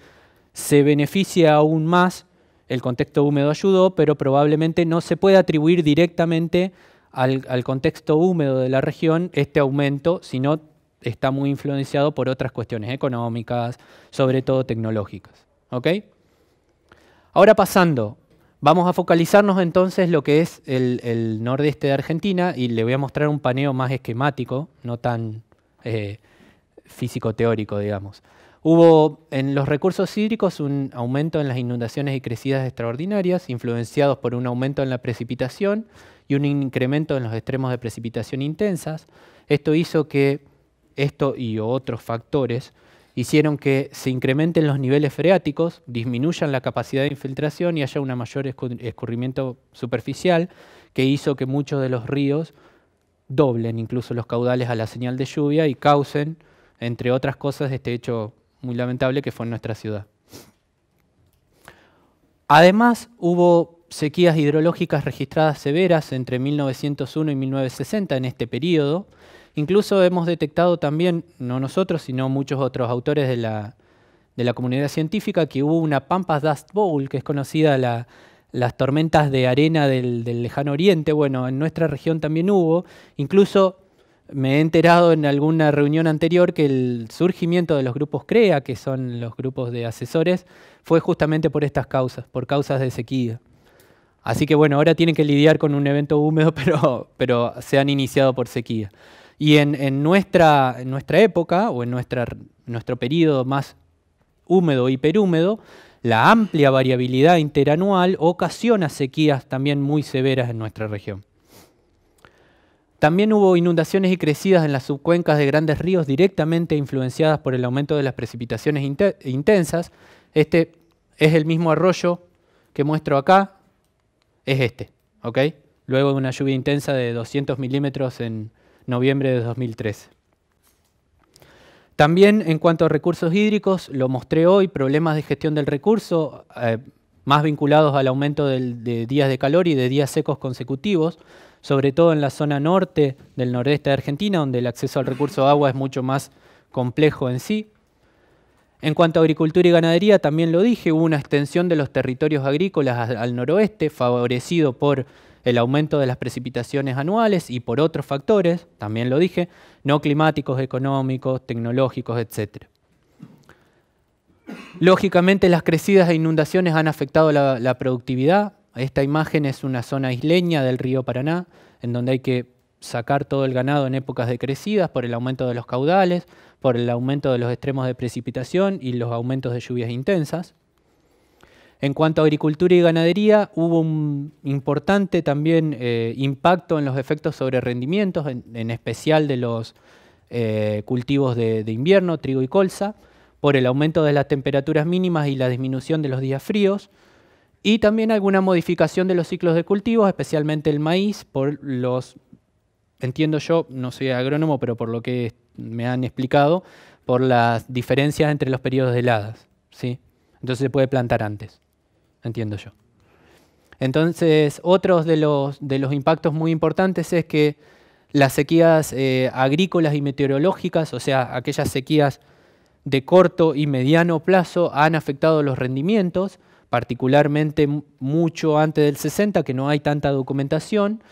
se beneficia aún más, el contexto húmedo ayudó, pero probablemente no se puede atribuir directamente al, contexto húmedo de la región este aumento, sino está muy influenciado por otras cuestiones económicas, sobre todo tecnológicas. Ahora pasando, vamos a focalizarnos entonces lo que es el, nordeste de Argentina y le voy a mostrar un paneo más esquemático, no tan eh, físico-teórico, digamos. Hubo en los recursos hídricos un aumento en las inundaciones y crecidas extraordinarias, influenciados por un aumento en la precipitación y un incremento en los extremos de precipitación intensas. Esto hizo que esto y otros factores hicieron que se incrementen los niveles freáticos, disminuyan la capacidad de infiltración y haya un mayor escurrimiento superficial que hizo que muchos de los ríos doblen incluso los caudales a la señal de lluvia y causen, entre otras cosas, este hecho muy lamentable que fue en nuestra ciudad. Además, hubo sequías hidrológicas registradas severas entre 1901 y 1960 en este periodo. Incluso hemos detectado también, no nosotros, sino muchos otros autores de la, comunidad científica, que hubo una Pampas Dust Bowl, que es conocida las tormentas de arena del, del lejano oriente. Bueno, en nuestra región también hubo. Incluso me he enterado en alguna reunión anterior que el surgimiento de los grupos CREA, que son los grupos de asesores, fue justamente por estas causas, por causas de sequía. Así que bueno, ahora tienen que lidiar con un evento húmedo, <laughs> pero, pero se han iniciado por sequía. Y en, nuestra, nuestra, época, o en nuestro periodo más húmedo, hiperhúmedo, la amplia variabilidad interanual ocasiona sequías también muy severas en nuestra región. También hubo inundaciones y crecidas en las subcuencas de grandes ríos directamente influenciadas por el aumento de las precipitaciones intensas. Este es el mismo arroyo que muestro acá, es este, ¿ok? Luego de una lluvia intensa de 200 milímetros en noviembre de 2013. También en cuanto a recursos hídricos, lo mostré hoy, problemas de gestión del recurso, eh, más vinculados al aumento de días de calor y de días secos consecutivos sobre todo en la zona norte del nordeste de Argentina, donde el acceso al recurso de agua es mucho más complejo en sí. En cuanto a agricultura y ganadería, también lo dije, hubo una extensión de los territorios agrícolas al noroeste, favorecido por el aumento de las precipitaciones anuales y por otros factores, también lo dije, no climáticos, económicos, tecnológicos, etc. Lógicamente las crecidas e inundaciones han afectado la, la productividad, esta imagen es una zona isleña del río Paraná, en donde hay que sacar todo el ganado en épocas decrecidas por el aumento de los caudales, por el aumento de los extremos de precipitación y los aumentos de lluvias intensas. En cuanto a agricultura y ganadería, hubo un importante también eh, impacto en los efectos sobre rendimientos, en, especial de los eh, cultivos de invierno, trigo y colza, por el aumento de las temperaturas mínimas y la disminución de los días fríos, y también alguna modificación de los ciclos de cultivos, especialmente el maíz, por los, entiendo yo, no soy agrónomo, pero por lo que me han explicado, por las diferencias entre los periodos de heladas. ¿sí? Entonces se puede plantar antes, entiendo yo. Entonces, otros de los, de los impactos muy importantes es que las sequías eh, agrícolas y meteorológicas, o sea, aquellas sequías de corto y mediano plazo, han afectado los rendimientos particularmente mucho antes del 60, que no hay tanta documentación,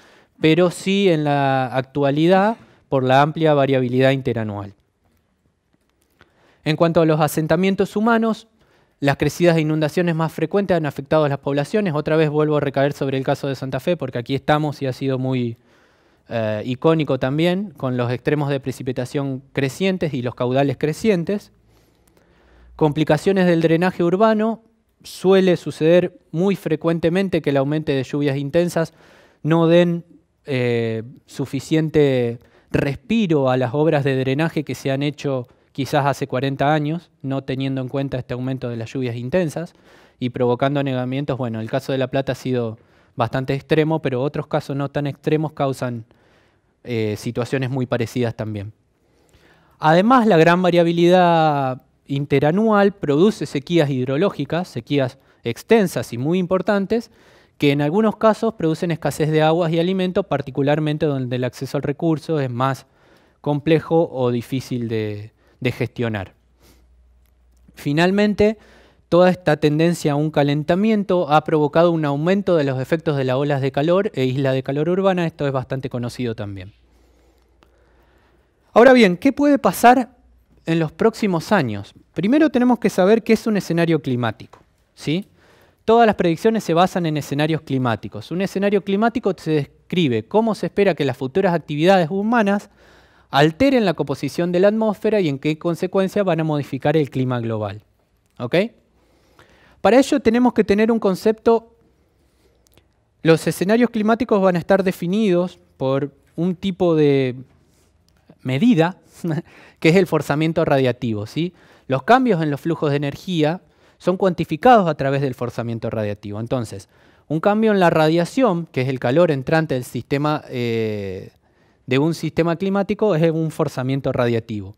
pero sí en la actualidad por la amplia variabilidad interanual. En cuanto a los asentamientos humanos, las crecidas de inundaciones más frecuentes han afectado a las poblaciones. Otra vez vuelvo a recaer sobre el caso de Santa Fe, porque aquí estamos y ha sido muy eh, icónico también, con los extremos de precipitación crecientes y los caudales crecientes. Complicaciones del drenaje urbano, suele suceder muy frecuentemente que el aumento de lluvias intensas no den eh, suficiente respiro a las obras de drenaje que se han hecho quizás hace 40 años, no teniendo en cuenta este aumento de las lluvias intensas y provocando anegamientos. Bueno, el caso de La Plata ha sido bastante extremo, pero otros casos no tan extremos causan eh, situaciones muy parecidas también. Además, la gran variabilidad interanual produce sequías hidrológicas, sequías extensas y muy importantes, que en algunos casos producen escasez de aguas y alimentos, particularmente donde el acceso al recurso es más complejo o difícil de, gestionar. Finalmente, toda esta tendencia a un calentamiento ha provocado un aumento de los efectos de las olas de calor e isla de calor urbana, esto es bastante conocido también. Ahora bien, ¿qué puede pasar en los próximos años. Primero tenemos que saber qué es un escenario climático. ¿sí? Todas las predicciones se basan en escenarios climáticos. Un escenario climático se describe cómo se espera que las futuras actividades humanas alteren la composición de la atmósfera y en qué consecuencia van a modificar el clima global. ¿OK? Para ello tenemos que tener un concepto, los escenarios climáticos van a estar definidos por un tipo de medida <laughs> que es el forzamiento radiativo. Los cambios en los flujos de energía son cuantificados a través del forzamiento radiativo. Entonces, un cambio en la radiación, que es el calor entrante del sistema, eh, de un sistema climático, es un forzamiento radiativo.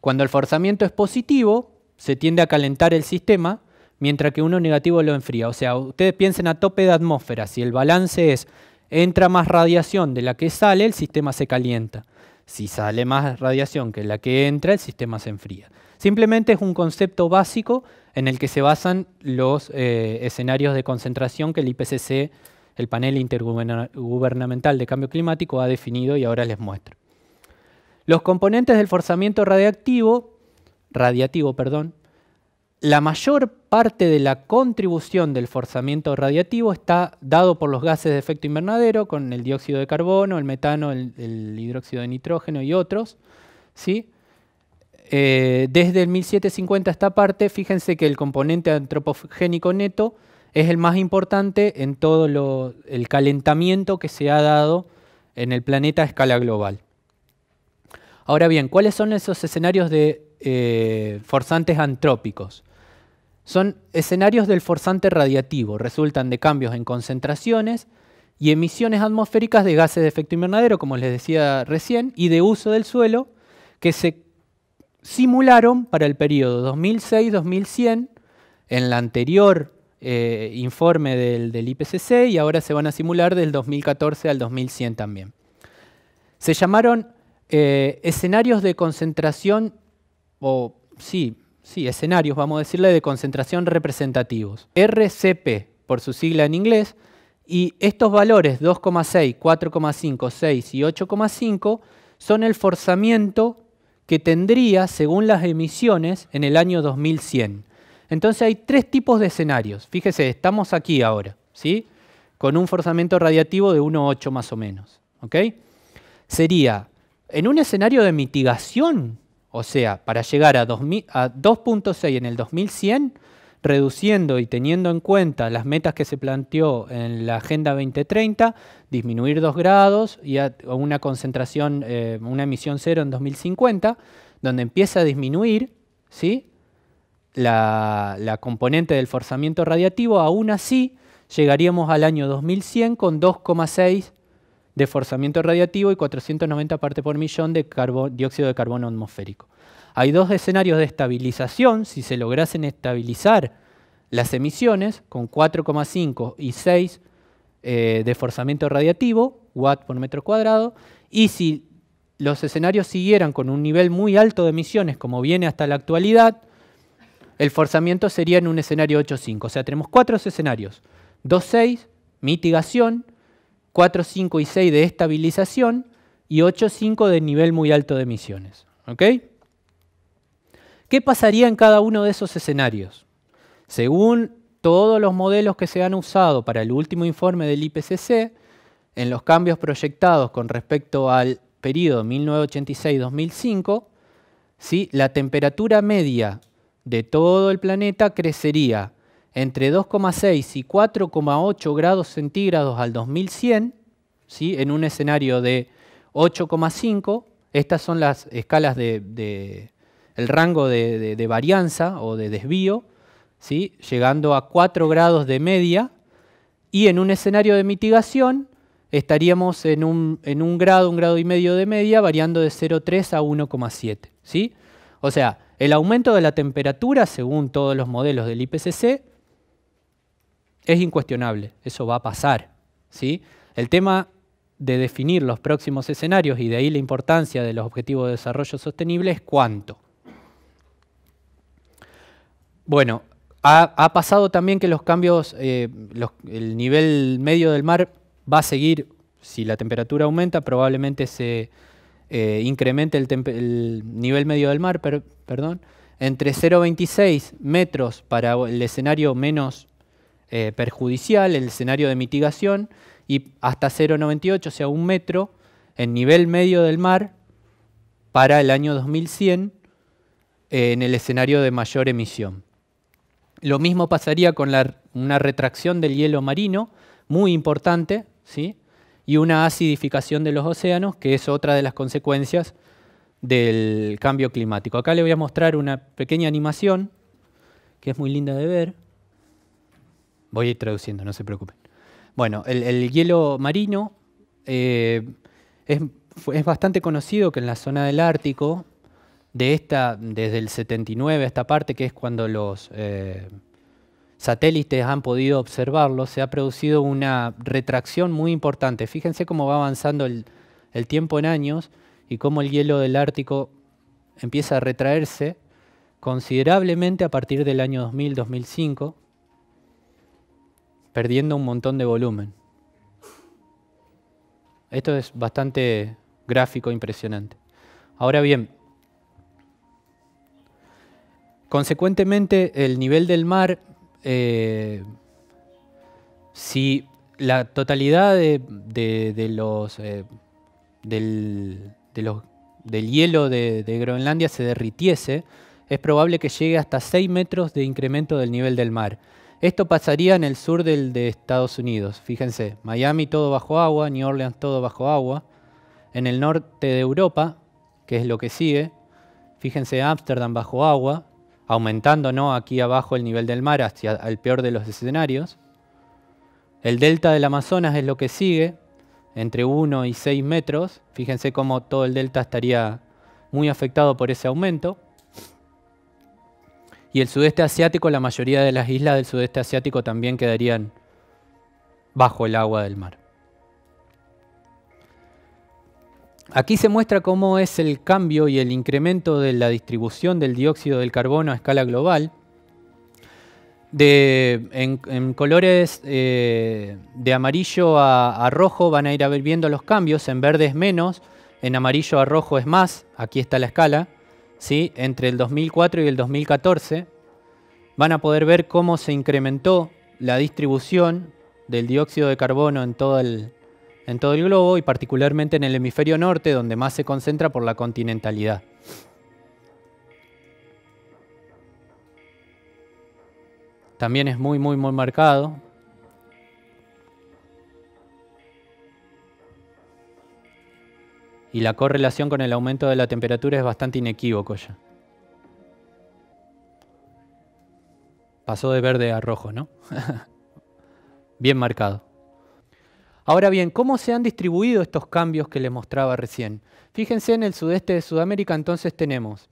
Cuando el forzamiento es positivo, se tiende a calentar el sistema, mientras que uno negativo lo enfría. O sea, ustedes piensen a tope de atmósfera, si el balance es entra más radiación de la que sale, el sistema se calienta. Si sale más radiación que la que entra, el sistema se enfría. Simplemente es un concepto básico en el que se basan los eh, escenarios de concentración que el IPCC, el panel intergubernamental de cambio climático, ha definido y ahora les muestro. Los componentes del forzamiento radiactivo, radiativo, perdón, la mayor parte de la contribución del forzamiento radiativo está dado por los gases de efecto invernadero, con el dióxido de carbono, el metano, el, hidróxido de nitrógeno y otros. ¿sí? Eh, desde el 1750 a esta parte, fíjense que el componente antropogénico neto es el más importante en todo el calentamiento que se ha dado en el planeta a escala global. Ahora bien, ¿cuáles son esos escenarios de eh, forzantes antrópicos? Son escenarios del forzante radiativo, resultan de cambios en concentraciones y emisiones atmosféricas de gases de efecto invernadero, como les decía recién, y de uso del suelo, que se simularon para el periodo 2006-2100 en el anterior eh, informe del, IPCC y ahora se van a simular del 2014 al 2100 también. Se llamaron eh, escenarios de concentración, o sí, sí, escenarios, vamos a decirle, de concentración representativos. RCP, por su sigla en inglés, y estos valores 2,6, 4,5, 6 y 8,5 son el forzamiento que tendría según las emisiones en el año 2100. Entonces hay tres tipos de escenarios. Fíjese, estamos aquí ahora, ¿sí? Con un forzamiento radiativo de 1,8 más o menos. ¿Ok? Sería, en un escenario de mitigación, o sea, para llegar a 2.6 en el 2100, reduciendo y teniendo en cuenta las metas que se planteó en la Agenda 2030, disminuir 2 grados y una concentración, eh, una emisión cero en 2050, donde empieza a disminuir ¿sí? la, la componente del forzamiento radiativo, aún así llegaríamos al año 2100 con 2,6 de forzamiento radiativo y 490 partes por millón de dióxido de carbono atmosférico. Hay dos escenarios de estabilización, si se lograsen estabilizar las emisiones con 4,5 y 6 eh, de forzamiento radiativo, watt por metro cuadrado, y si los escenarios siguieran con un nivel muy alto de emisiones como viene hasta la actualidad, el forzamiento sería en un escenario 8.5. O sea, tenemos cuatro escenarios. 2.6, mitigación, 4, 5 y 6 de estabilización y 8, 5 de nivel muy alto de emisiones. ¿Qué pasaría en cada uno de esos escenarios? Según todos los modelos que se han usado para el último informe del IPCC, en los cambios proyectados con respecto al periodo 1986-2005, si la temperatura media de todo el planeta crecería entre 2,6 y 4,8 grados centígrados al 2100, ¿sí? en un escenario de 8,5, estas son las escalas de, el rango de, varianza o de desvío, ¿sí? llegando a 4 grados de media, y en un escenario de mitigación estaríamos en un, en un grado, un grado y medio de media, variando de 0,3 a 1,7. ¿sí? O sea, el aumento de la temperatura, según todos los modelos del IPCC, es incuestionable, eso va a pasar. El tema de definir los próximos escenarios y de ahí la importancia de los objetivos de desarrollo sostenible es cuánto. Bueno, ha, pasado también que los cambios, eh, el nivel medio del mar va a seguir, si la temperatura aumenta, probablemente se eh, incremente el, nivel medio del mar, perdón, entre 0,26 metros para el escenario menos Perjudicial eh, perjudicial, el escenario de mitigación, y hasta 0,98, o sea, un metro, en nivel medio del mar, para el año 2100, en el escenario de mayor emisión. Lo mismo pasaría con una retracción del hielo marino, muy importante, ¿sí? y una acidificación de los océanos, que es otra de las consecuencias del cambio climático. Acá le voy a mostrar una pequeña animación, que es muy linda de ver. Voy a ir traduciendo, no se preocupen. Bueno, el, hielo marino eh, es, bastante conocido que en la zona del Ártico, de esta, desde el 79 a esta parte, que es cuando los eh, satélites han podido observarlo, se ha producido una retracción muy importante. Fíjense cómo va avanzando el, el tiempo en años y cómo el hielo del Ártico empieza a retraerse considerablemente a partir del año 2000-2005 perdiendo un montón de volumen. Esto es bastante gráfico, impresionante. Ahora bien, consecuentemente el nivel del mar, eh, si la totalidad eh, de, los, del, hielo de, de Groenlandia se derritiese, es probable que llegue hasta 6 metros de incremento del nivel del mar. Esto pasaría en el sur de Estados Unidos. Fíjense, Miami todo bajo agua, New Orleans todo bajo agua. En el norte de Europa, que es lo que sigue, fíjense Ámsterdam bajo agua, aumentando ¿no? aquí abajo el nivel del mar hacia el peor de los escenarios. El delta del Amazonas es lo que sigue, entre 1 y 6 metros. Fíjense cómo todo el delta estaría muy afectado por ese aumento y el sudeste asiático, la mayoría de las islas del sudeste asiático también quedarían bajo el agua del mar. Aquí se muestra cómo es el cambio y el incremento de la distribución del dióxido del carbono a escala global. De, en, colores eh, de amarillo a, a, rojo van a ir viendo los cambios, en verde es menos, en amarillo a rojo es más, aquí está la escala entre el 2004 y el 2014, van a poder ver cómo se incrementó la distribución del dióxido de carbono en todo el, en todo el globo y particularmente en el hemisferio norte, donde más se concentra por la continentalidad. También es muy, muy, muy marcado y la correlación con el aumento de la temperatura es bastante inequívoco ya. Pasó de verde a rojo, ¿no? <laughs> bien marcado. Ahora bien, ¿cómo se han distribuido estos cambios que les mostraba recién? Fíjense en el sudeste de Sudamérica, entonces tenemos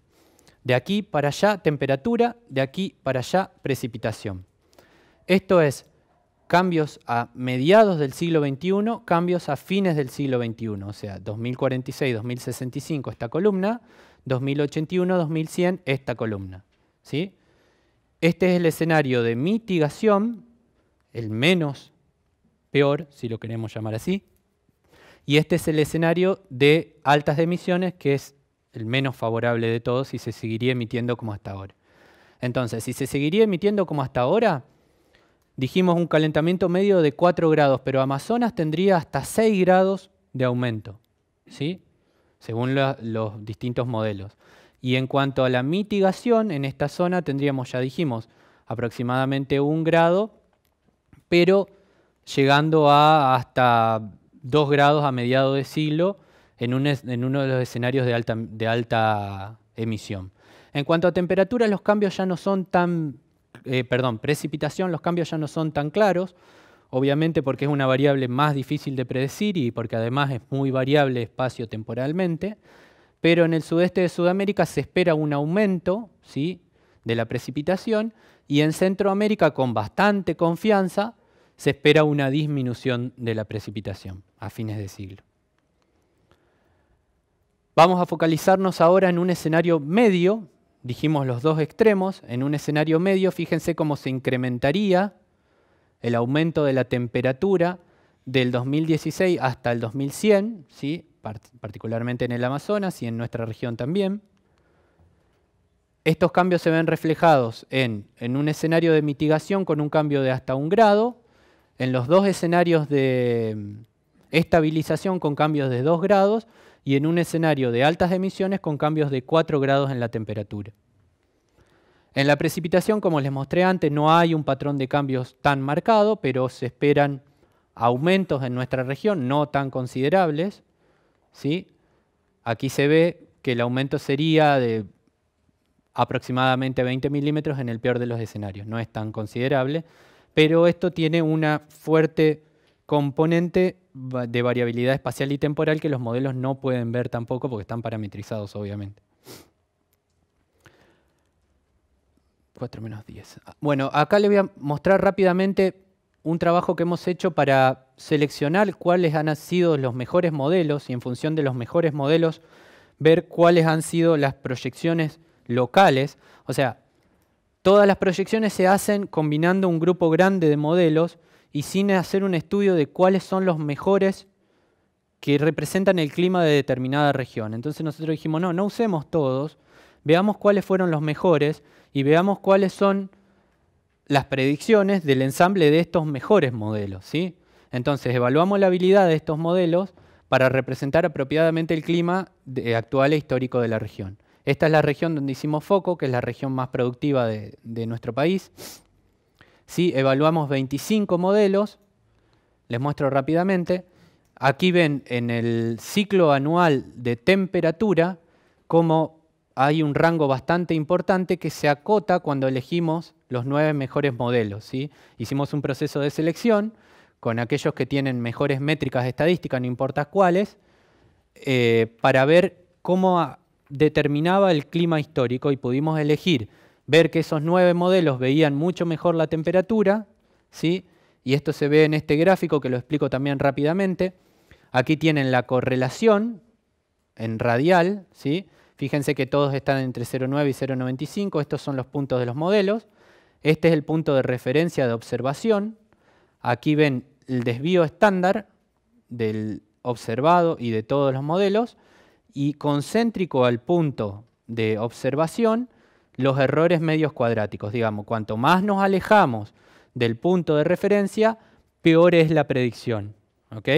de aquí para allá temperatura, de aquí para allá precipitación. Esto es cambios a mediados del siglo XXI, cambios a fines del siglo XXI, o sea, 2046, 2065 esta columna, 2081, 2100 esta columna. ¿sí? Este es el escenario de mitigación, el menos peor, si lo queremos llamar así, y este es el escenario de altas emisiones, que es el menos favorable de todos y se seguiría emitiendo como hasta ahora. Entonces, si se seguiría emitiendo como hasta ahora, Dijimos un calentamiento medio de 4 grados, pero Amazonas tendría hasta 6 grados de aumento, ¿sí? según los distintos modelos. Y en cuanto a la mitigación, en esta zona tendríamos, ya dijimos, aproximadamente 1 grado, pero llegando a hasta 2 grados a mediados de siglo en, uno de los escenarios de alta, de alta emisión. En cuanto a temperatura, los cambios ya no son tan eh, perdón, precipitación, los cambios ya no son tan claros, obviamente porque es una variable más difícil de predecir y porque además es muy variable espacio-temporalmente, pero en el sudeste de Sudamérica se espera un aumento ¿sí? de la precipitación y en Centroamérica con bastante confianza se espera una disminución de la precipitación a fines de siglo. Vamos a focalizarnos ahora en un escenario medio, dijimos los dos extremos, en un escenario medio, fíjense cómo se incrementaría el aumento de la temperatura del 2016 hasta el 2100, ¿sí? particularmente en el Amazonas y en nuestra región también. Estos cambios se ven reflejados en, en, un escenario de mitigación con un cambio de hasta un grado, en los dos escenarios de mm, estabilización con cambios de dos grados y en un escenario de altas emisiones con cambios de 4 grados en la temperatura. En la precipitación, como les mostré antes, no hay un patrón de cambios tan marcado, pero se esperan aumentos en nuestra región, no tan considerables. ¿sí? Aquí se ve que el aumento sería de aproximadamente 20 milímetros en el peor de los escenarios, no es tan considerable, pero esto tiene una fuerte componente de variabilidad espacial y temporal que los modelos no pueden ver tampoco porque están parametrizados, obviamente. 4 menos 10. Ah, bueno, acá le voy a mostrar rápidamente un trabajo que hemos hecho para seleccionar cuáles han sido los mejores modelos y en función de los mejores modelos ver cuáles han sido las proyecciones locales. O sea, todas las proyecciones se hacen combinando un grupo grande de modelos y sin hacer un estudio de cuáles son los mejores que representan el clima de determinada región. Entonces nosotros dijimos, no, no usemos todos, veamos cuáles fueron los mejores y veamos cuáles son las predicciones del ensamble de estos mejores modelos. ¿sí? Entonces evaluamos la habilidad de estos modelos para representar apropiadamente el clima actual e histórico de la región. Esta es la región donde hicimos foco, que es la región más productiva de nuestro país evaluamos 25 modelos, les muestro rápidamente, aquí ven en el ciclo anual de temperatura cómo hay un rango bastante importante que se acota cuando elegimos los nueve mejores modelos. Hicimos un proceso de selección con aquellos que tienen mejores métricas estadísticas, no importa cuáles, eh, para ver cómo determinaba el clima histórico y pudimos elegir ver que esos nueve modelos veían mucho mejor la temperatura, ¿sí? y esto se ve en este gráfico que lo explico también rápidamente. Aquí tienen la correlación en radial, ¿sí? fíjense que todos están entre 0,9 y 0,95, estos son los puntos de los modelos, este es el punto de referencia de observación, aquí ven el desvío estándar del observado y de todos los modelos, y concéntrico al punto de observación los errores medios cuadráticos. Digamos, cuanto más nos alejamos del punto de referencia, peor es la predicción. ¿Ok?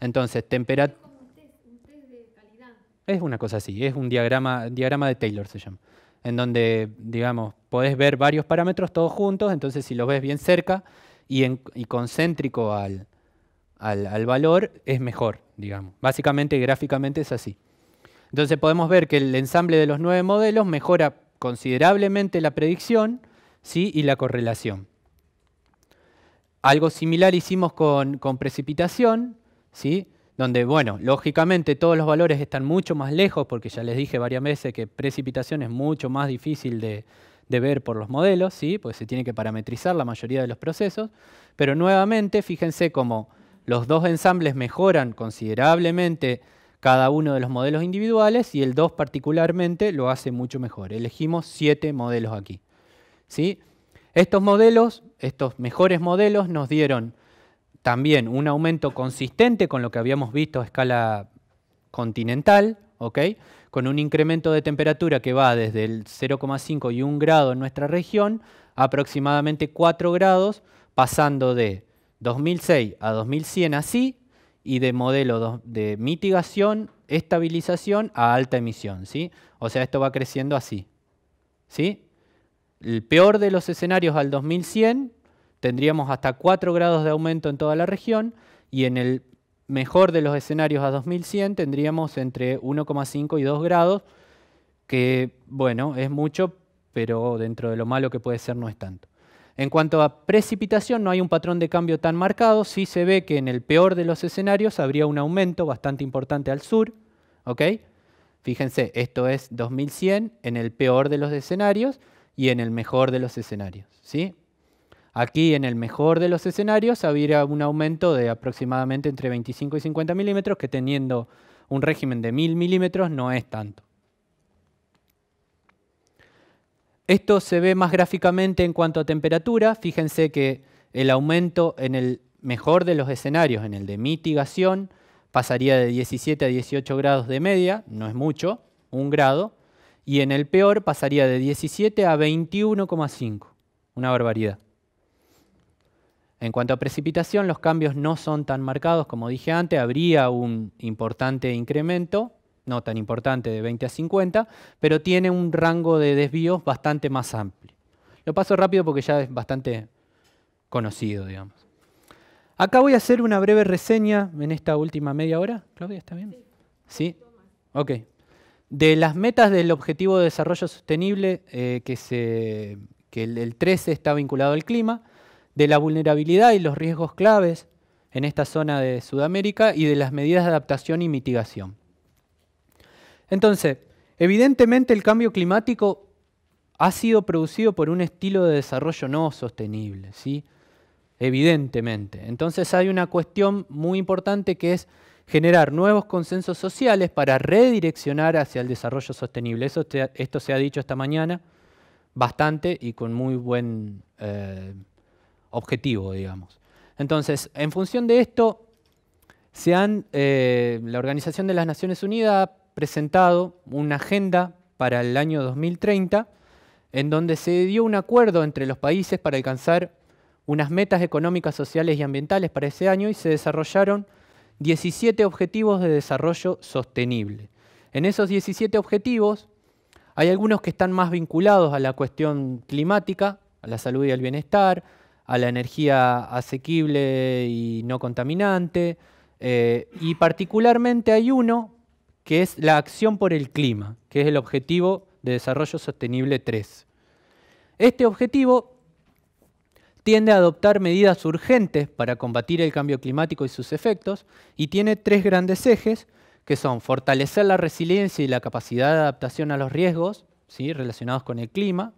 Entonces, temperatura... Es una cosa así, es un diagrama, diagrama de Taylor se llama, en donde, digamos, podés ver varios parámetros todos juntos, entonces si los ves bien cerca y, en, concéntrico al, valor, es mejor, digamos. Básicamente, gráficamente es así. Entonces podemos ver que el ensamble de los nueve modelos mejora considerablemente la predicción ¿sí? y la correlación. Algo similar hicimos con, precipitación, ¿sí? donde, bueno, lógicamente todos los valores están mucho más lejos, porque ya les dije varias veces que precipitación es mucho más difícil de, ver por los modelos, ¿sí? pues se tiene que parametrizar la mayoría de los procesos, pero nuevamente fíjense cómo los dos ensambles mejoran considerablemente cada uno de los modelos individuales y el 2 particularmente lo hace mucho mejor. Elegimos 7 modelos aquí. ¿sí? Estos modelos, estos mejores modelos nos dieron también un aumento consistente con lo que habíamos visto a escala continental, con un incremento de temperatura que va desde el 0,5 y 1 grado en nuestra región, aproximadamente 4 grados, pasando de 2006 a 2100 así, y de modelo de mitigación, estabilización a alta emisión. ¿sí? O sea, esto va creciendo así. ¿sí? El peor de los escenarios al 2100 tendríamos hasta 4 grados de aumento en toda la región y en el mejor de los escenarios a 2100 tendríamos entre 1,5 y 2 grados, que bueno, es mucho, pero dentro de lo malo que puede ser no es tanto. En cuanto a precipitación, no hay un patrón de cambio tan marcado. Sí se ve que en el peor de los escenarios habría un aumento bastante importante al sur. Fíjense, esto es 2100 en el peor de los escenarios y en el mejor de los escenarios. ¿sí? Aquí en el mejor de los escenarios habría un aumento de aproximadamente entre 25 y 50 milímetros, que teniendo un régimen de 1000 milímetros no es tanto. Esto se ve más gráficamente en cuanto a temperatura. Fíjense que el aumento en el mejor de los escenarios, en el de mitigación, pasaría de 17 a 18 grados de media, no es mucho, un grado, y en el peor pasaría de 17 a 21,5, una barbaridad. En cuanto a precipitación, los cambios no son tan marcados como dije antes, habría un importante incremento, no tan importante, de 20 a 50, pero tiene un rango de desvíos bastante más amplio. Lo paso rápido porque ya es bastante conocido, digamos. Acá voy a hacer una breve reseña en esta última media hora. Claudia, ¿está bien? Sí. Ok. De las metas del Objetivo de Desarrollo Sostenible, eh, que, el 13 está vinculado al clima, de la vulnerabilidad y los riesgos claves en esta zona de Sudamérica y de las medidas de adaptación y mitigación. Entonces, evidentemente el cambio climático ha sido producido por un estilo de desarrollo no sostenible, ¿sí? Evidentemente. Entonces hay una cuestión muy importante que es generar nuevos consensos sociales para redireccionar hacia el desarrollo sostenible. esto se ha dicho esta mañana bastante y con muy buen eh, objetivo, digamos. Entonces, en función de esto, eh, la Organización de las Naciones Unidas presentado una agenda para el año 2030 en donde se dio un acuerdo entre los países para alcanzar unas metas económicas, sociales y ambientales para ese año y se desarrollaron 17 objetivos de desarrollo sostenible. En esos 17 objetivos hay algunos que están más vinculados a la cuestión climática, a la salud y al bienestar, a la energía asequible y no contaminante, eh, y particularmente hay uno que es la acción por el clima, que es el objetivo de desarrollo sostenible 3. Este objetivo tiende a adoptar medidas urgentes para combatir el cambio climático y sus efectos y tiene tres grandes ejes que son fortalecer la resiliencia y la capacidad de adaptación a los riesgos relacionados con el clima,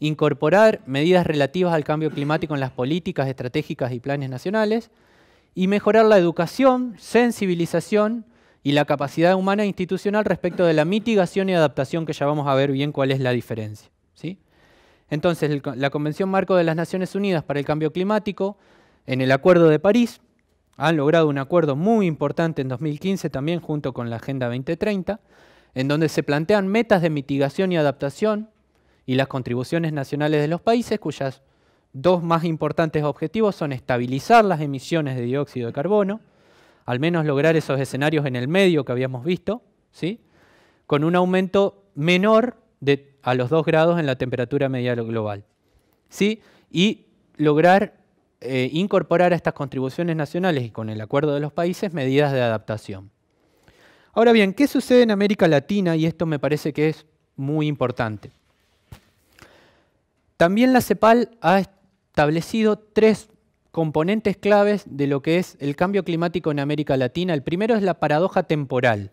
incorporar medidas relativas al cambio climático en las políticas estratégicas y planes nacionales y mejorar la educación, sensibilización y la capacidad humana e institucional respecto de la mitigación y adaptación, que ya vamos a ver bien cuál es la diferencia. ¿sí? Entonces, la Convención Marco de las Naciones Unidas para el Cambio Climático, en el Acuerdo de París, han logrado un acuerdo muy importante en 2015 también junto con la Agenda 2030, en donde se plantean metas de mitigación y adaptación y las contribuciones nacionales de los países, cuyos dos más importantes objetivos son estabilizar las emisiones de dióxido de carbono al menos lograr esos escenarios en el medio que habíamos visto, ¿sí? con un aumento menor a los 2 grados en la temperatura media global. ¿sí? Y lograr eh, incorporar a estas contribuciones nacionales y con el acuerdo de los países medidas de adaptación. Ahora bien, ¿qué sucede en América Latina? Y esto me parece que es muy importante. También la CEPAL ha establecido tres componentes claves de lo que es el cambio climático en América Latina. El primero es la paradoja temporal.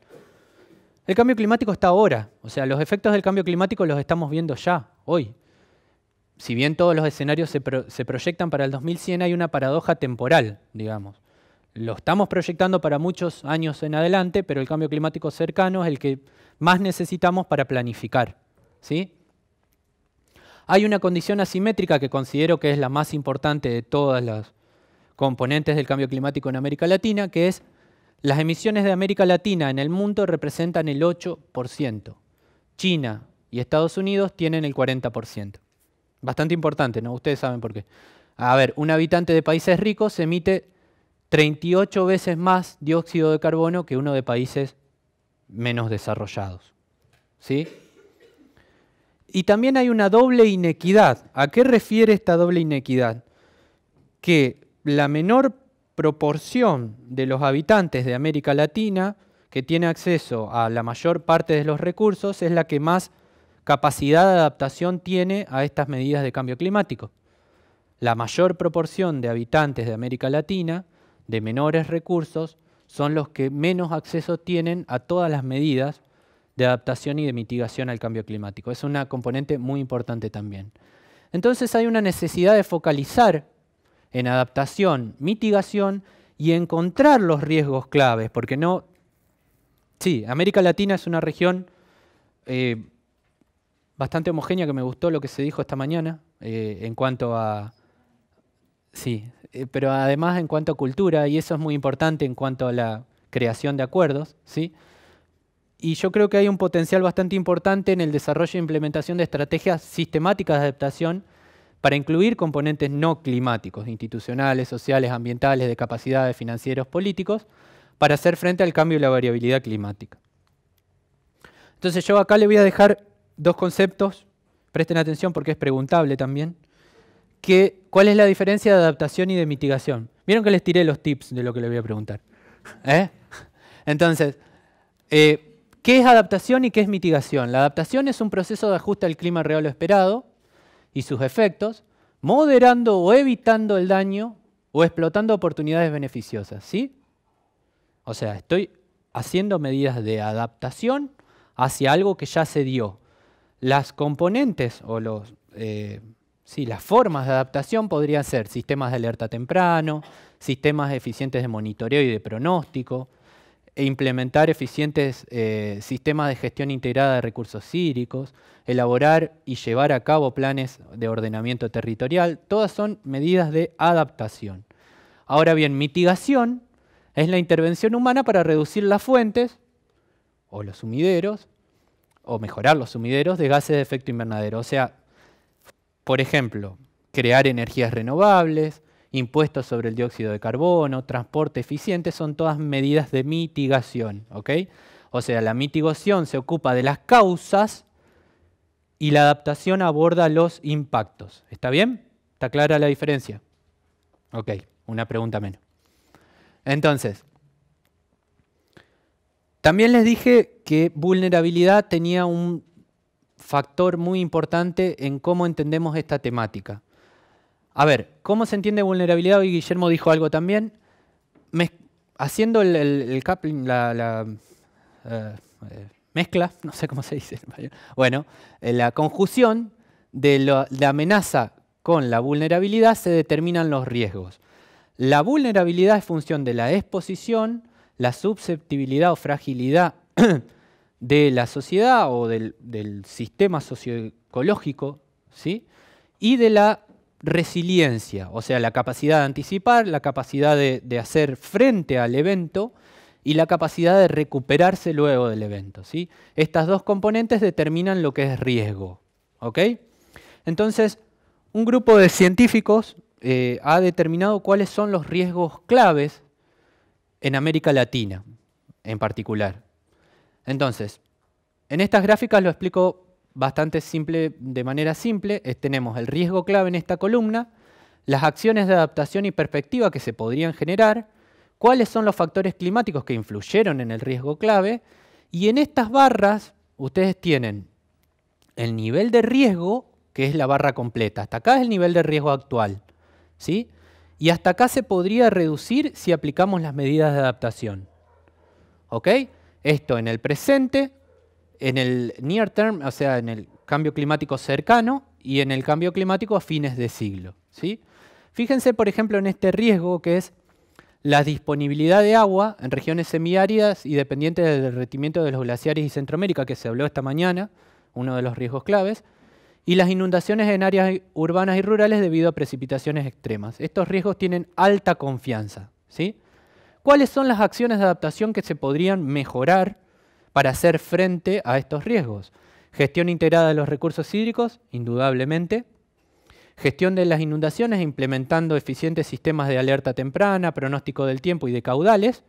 El cambio climático está ahora, o sea, los efectos del cambio climático los estamos viendo ya, hoy. Si bien todos los escenarios se, proyectan para el 2100, hay una paradoja temporal, digamos. Lo estamos proyectando para muchos años en adelante, pero el cambio climático cercano es el que más necesitamos para planificar. ¿sí? hay una condición asimétrica que considero que es la más importante de todas las componentes del cambio climático en América Latina, que es las emisiones de América Latina en el mundo representan el 8%. China y Estados Unidos tienen el 40%. Bastante importante, ¿no? Ustedes saben por qué. A ver, un habitante de países ricos emite 38 veces más dióxido de carbono que uno de países menos desarrollados. ¿Sí? Y también hay una doble inequidad. ¿A qué refiere esta doble inequidad? Que la menor proporción de los habitantes de América Latina que tiene acceso a la mayor parte de los recursos es la que más capacidad de adaptación tiene a estas medidas de cambio climático. La mayor proporción de habitantes de América Latina, de menores recursos, son los que menos acceso tienen a todas las medidas de adaptación y de mitigación al cambio climático. Es una componente muy importante también. Entonces hay una necesidad de focalizar en adaptación, mitigación y encontrar los riesgos claves, porque no... Sí, América Latina es una región eh, bastante homogénea, que me gustó lo que se dijo esta mañana eh, en cuanto a... Sí, eh, pero además en cuanto a cultura, y eso es muy importante en cuanto a la creación de acuerdos, ¿sí? y yo creo que hay un potencial bastante importante en el desarrollo e implementación de estrategias sistemáticas de adaptación para incluir componentes no climáticos, institucionales, sociales, ambientales, de capacidades, financieros, políticos, para hacer frente al cambio y la variabilidad climática. Entonces yo acá le voy a dejar dos conceptos, presten atención porque es preguntable también, que, ¿cuál es la diferencia de adaptación y de mitigación? Vieron que les tiré los tips de lo que le voy a preguntar. ¿eh? Entonces, eh, ¿Qué es adaptación y qué es mitigación? La adaptación es un proceso de ajuste al clima real o esperado y sus efectos, moderando o evitando el daño o explotando oportunidades beneficiosas, ¿sí? O sea, estoy haciendo medidas de adaptación hacia algo que ya se dio. Las componentes o los, eh, las formas de adaptación podrían ser sistemas de alerta temprano, sistemas eficientes de monitoreo y de pronóstico, e implementar eficientes eh, sistemas de gestión integrada de recursos hídricos, elaborar y llevar a cabo planes de ordenamiento territorial, todas son medidas de adaptación. Ahora bien, mitigación es la intervención humana para reducir las fuentes o los sumideros, o mejorar los sumideros de gases de efecto invernadero. O sea, por ejemplo, crear energías renovables, impuestos sobre el dióxido de carbono, transporte eficiente, son todas medidas de mitigación. ¿ok? O sea, la mitigación se ocupa de las causas y la adaptación aborda los impactos. ¿Está bien? ¿Está clara la diferencia? Ok, una pregunta menos. Entonces, también les dije que vulnerabilidad tenía un factor muy importante en cómo entendemos esta temática. A ver, ¿cómo se entiende vulnerabilidad? Hoy Guillermo dijo algo también. haciendo el, el, la, eh, eh, mezcla, <laughs> no sé cómo se dice. Bueno, eh, la conjunción de la, amenaza con la vulnerabilidad se determinan los riesgos. La vulnerabilidad es función de la exposición, la susceptibilidad o fragilidad <clears throat> de la sociedad o del, sistema socioecológico, ¿sí? y de la resiliencia, o sea, la capacidad de anticipar, la capacidad de, hacer frente al evento y la capacidad de recuperarse luego del evento. ¿sí? Estas dos componentes determinan lo que es riesgo. Entonces, un grupo de científicos eh, ha determinado cuáles son los riesgos claves en América Latina, en particular. Entonces, en estas gráficas lo explico bastante simple, de manera simple, tenemos el riesgo clave en esta columna, las acciones de adaptación y perspectiva que se podrían generar, cuáles son los factores climáticos que influyeron en el riesgo clave, y en estas barras ustedes tienen el nivel de riesgo, que es la barra completa. Hasta acá es el nivel de riesgo actual. ¿sí? Y hasta acá se podría reducir si aplicamos las medidas de adaptación. ¿Ok? Esto en el presente en el near term, o sea, en el cambio climático cercano y en el cambio climático a fines de siglo. ¿sí? Fíjense, por ejemplo, en este riesgo que es la disponibilidad de agua en regiones semiáridas y dependientes del derretimiento de los glaciares y Centroamérica, que se habló esta mañana, uno de los riesgos claves, y las inundaciones en áreas urbanas y rurales debido a precipitaciones extremas. Estos riesgos tienen alta confianza. ¿sí? ¿Cuáles son las acciones de adaptación que se podrían mejorar para hacer frente a estos riesgos. Gestión integrada de los recursos hídricos, indudablemente. Gestión de las inundaciones, implementando eficientes sistemas de alerta temprana, pronóstico del tiempo y de caudales.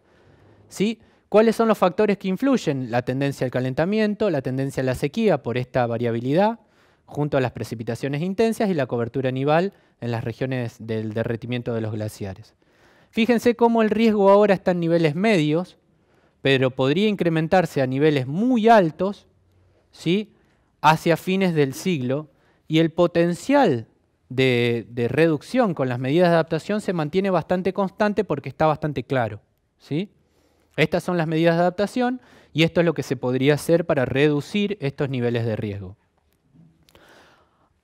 ¿Sí? ¿Cuáles son los factores que influyen? La tendencia al calentamiento, la tendencia a la sequía por esta variabilidad, junto a las precipitaciones intensas y la cobertura nival en las regiones del derretimiento de los glaciares. Fíjense cómo el riesgo ahora está en niveles medios, pero podría incrementarse a niveles muy altos ¿sí? hacia fines del siglo y el potencial de, reducción con las medidas de adaptación se mantiene bastante constante porque está bastante claro. ¿sí? Estas son las medidas de adaptación y esto es lo que se podría hacer para reducir estos niveles de riesgo.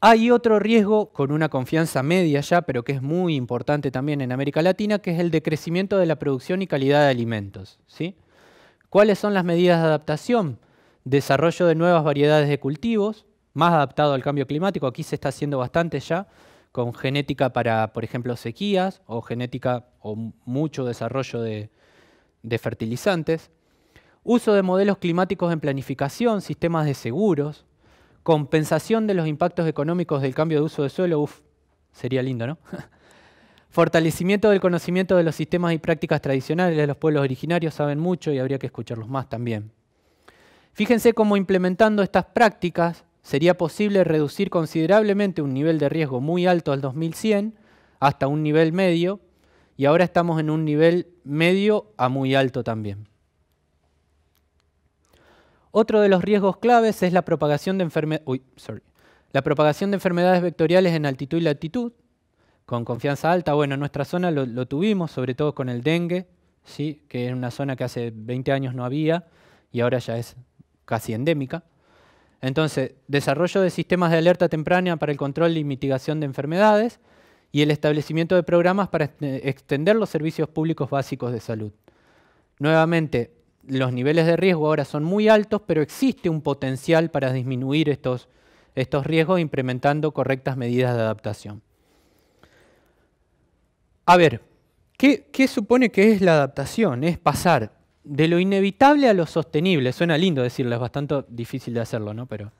Hay otro riesgo con una confianza media ya, pero que es muy importante también en América Latina, que es el decrecimiento de la producción y calidad de alimentos. ¿sí? ¿Cuáles son las medidas de adaptación? Desarrollo de nuevas variedades de cultivos, más adaptado al cambio climático. Aquí se está haciendo bastante ya con genética para, por ejemplo, sequías o genética o mucho desarrollo de, fertilizantes. Uso de modelos climáticos en planificación, sistemas de seguros, compensación de los impactos económicos del cambio de uso de suelo. Uf, sería lindo, ¿no? <laughs> Fortalecimiento del conocimiento de los sistemas y prácticas tradicionales de los pueblos originarios saben mucho y habría que escucharlos más también. Fíjense cómo implementando estas prácticas sería posible reducir considerablemente un nivel de riesgo muy alto al 2100 hasta un nivel medio y ahora estamos en un nivel medio a muy alto también. Otro de los riesgos claves es la propagación de, La propagación de enfermedades vectoriales en altitud y latitud, con confianza alta. Bueno, en nuestra zona lo, tuvimos, sobre todo con el dengue, ¿sí? que es una zona que hace 20 años no había y ahora ya es casi endémica. Entonces, desarrollo de sistemas de alerta temprana para el control y mitigación de enfermedades y el establecimiento de programas para eh, extender los servicios públicos básicos de salud. Nuevamente, los niveles de riesgo ahora son muy altos, pero existe un potencial para disminuir estos riesgos implementando correctas medidas de adaptación. A ver, ¿qué, supone que es la adaptación? Es pasar de lo inevitable a lo sostenible. Suena lindo decirlo, es bastante difícil de hacerlo, ¿no? Pero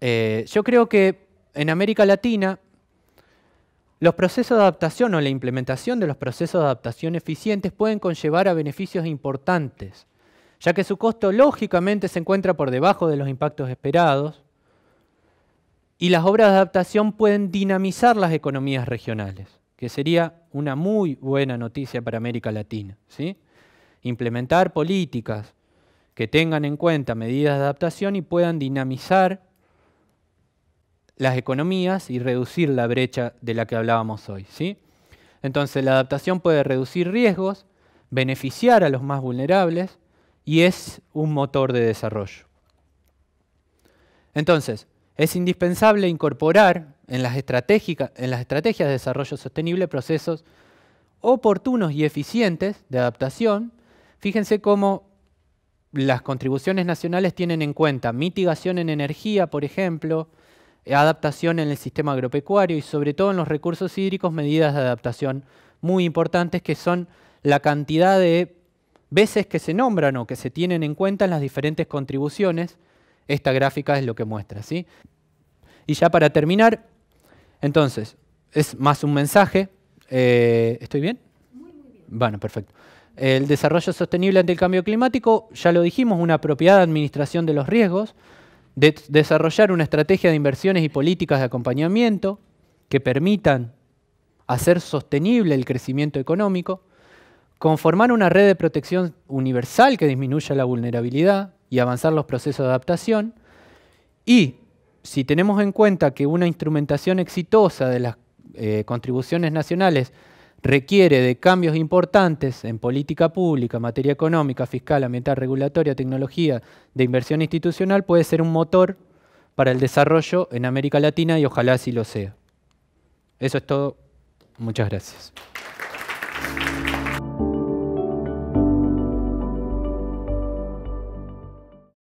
eh, yo creo que en América Latina los procesos de adaptación o la implementación de los procesos de adaptación eficientes pueden conllevar a beneficios importantes, ya que su costo lógicamente se encuentra por debajo de los impactos esperados y las obras de adaptación pueden dinamizar las economías regionales que sería una muy buena noticia para América Latina. ¿sí? Implementar políticas que tengan en cuenta medidas de adaptación y puedan dinamizar las economías y reducir la brecha de la que hablábamos hoy. ¿sí? Entonces la adaptación puede reducir riesgos, beneficiar a los más vulnerables y es un motor de desarrollo. Entonces, es indispensable incorporar en las, en las estrategias de desarrollo sostenible procesos oportunos y eficientes de adaptación. Fíjense cómo las contribuciones nacionales tienen en cuenta mitigación en energía, por ejemplo, adaptación en el sistema agropecuario y sobre todo en los recursos hídricos, medidas de adaptación muy importantes que son la cantidad de veces que se nombran o que se tienen en cuenta en las diferentes contribuciones. Esta gráfica es lo que muestra. ¿sí? Y ya para terminar, entonces, es más un mensaje. Eh, ¿Estoy bien? Muy, bien. Bueno, perfecto. El desarrollo sostenible ante el cambio climático, ya lo dijimos, una apropiada administración de los riesgos, desarrollar una estrategia de inversiones y políticas de acompañamiento que permitan hacer sostenible el crecimiento económico, conformar una red de protección universal que disminuya la vulnerabilidad y avanzar los procesos de adaptación, y si tenemos en cuenta que una instrumentación exitosa de las eh, contribuciones nacionales requiere de cambios importantes en política pública, materia económica, fiscal, ambiental, regulatoria, tecnología, de inversión institucional, puede ser un motor para el desarrollo en América Latina y ojalá así lo sea. Eso es todo. Muchas gracias.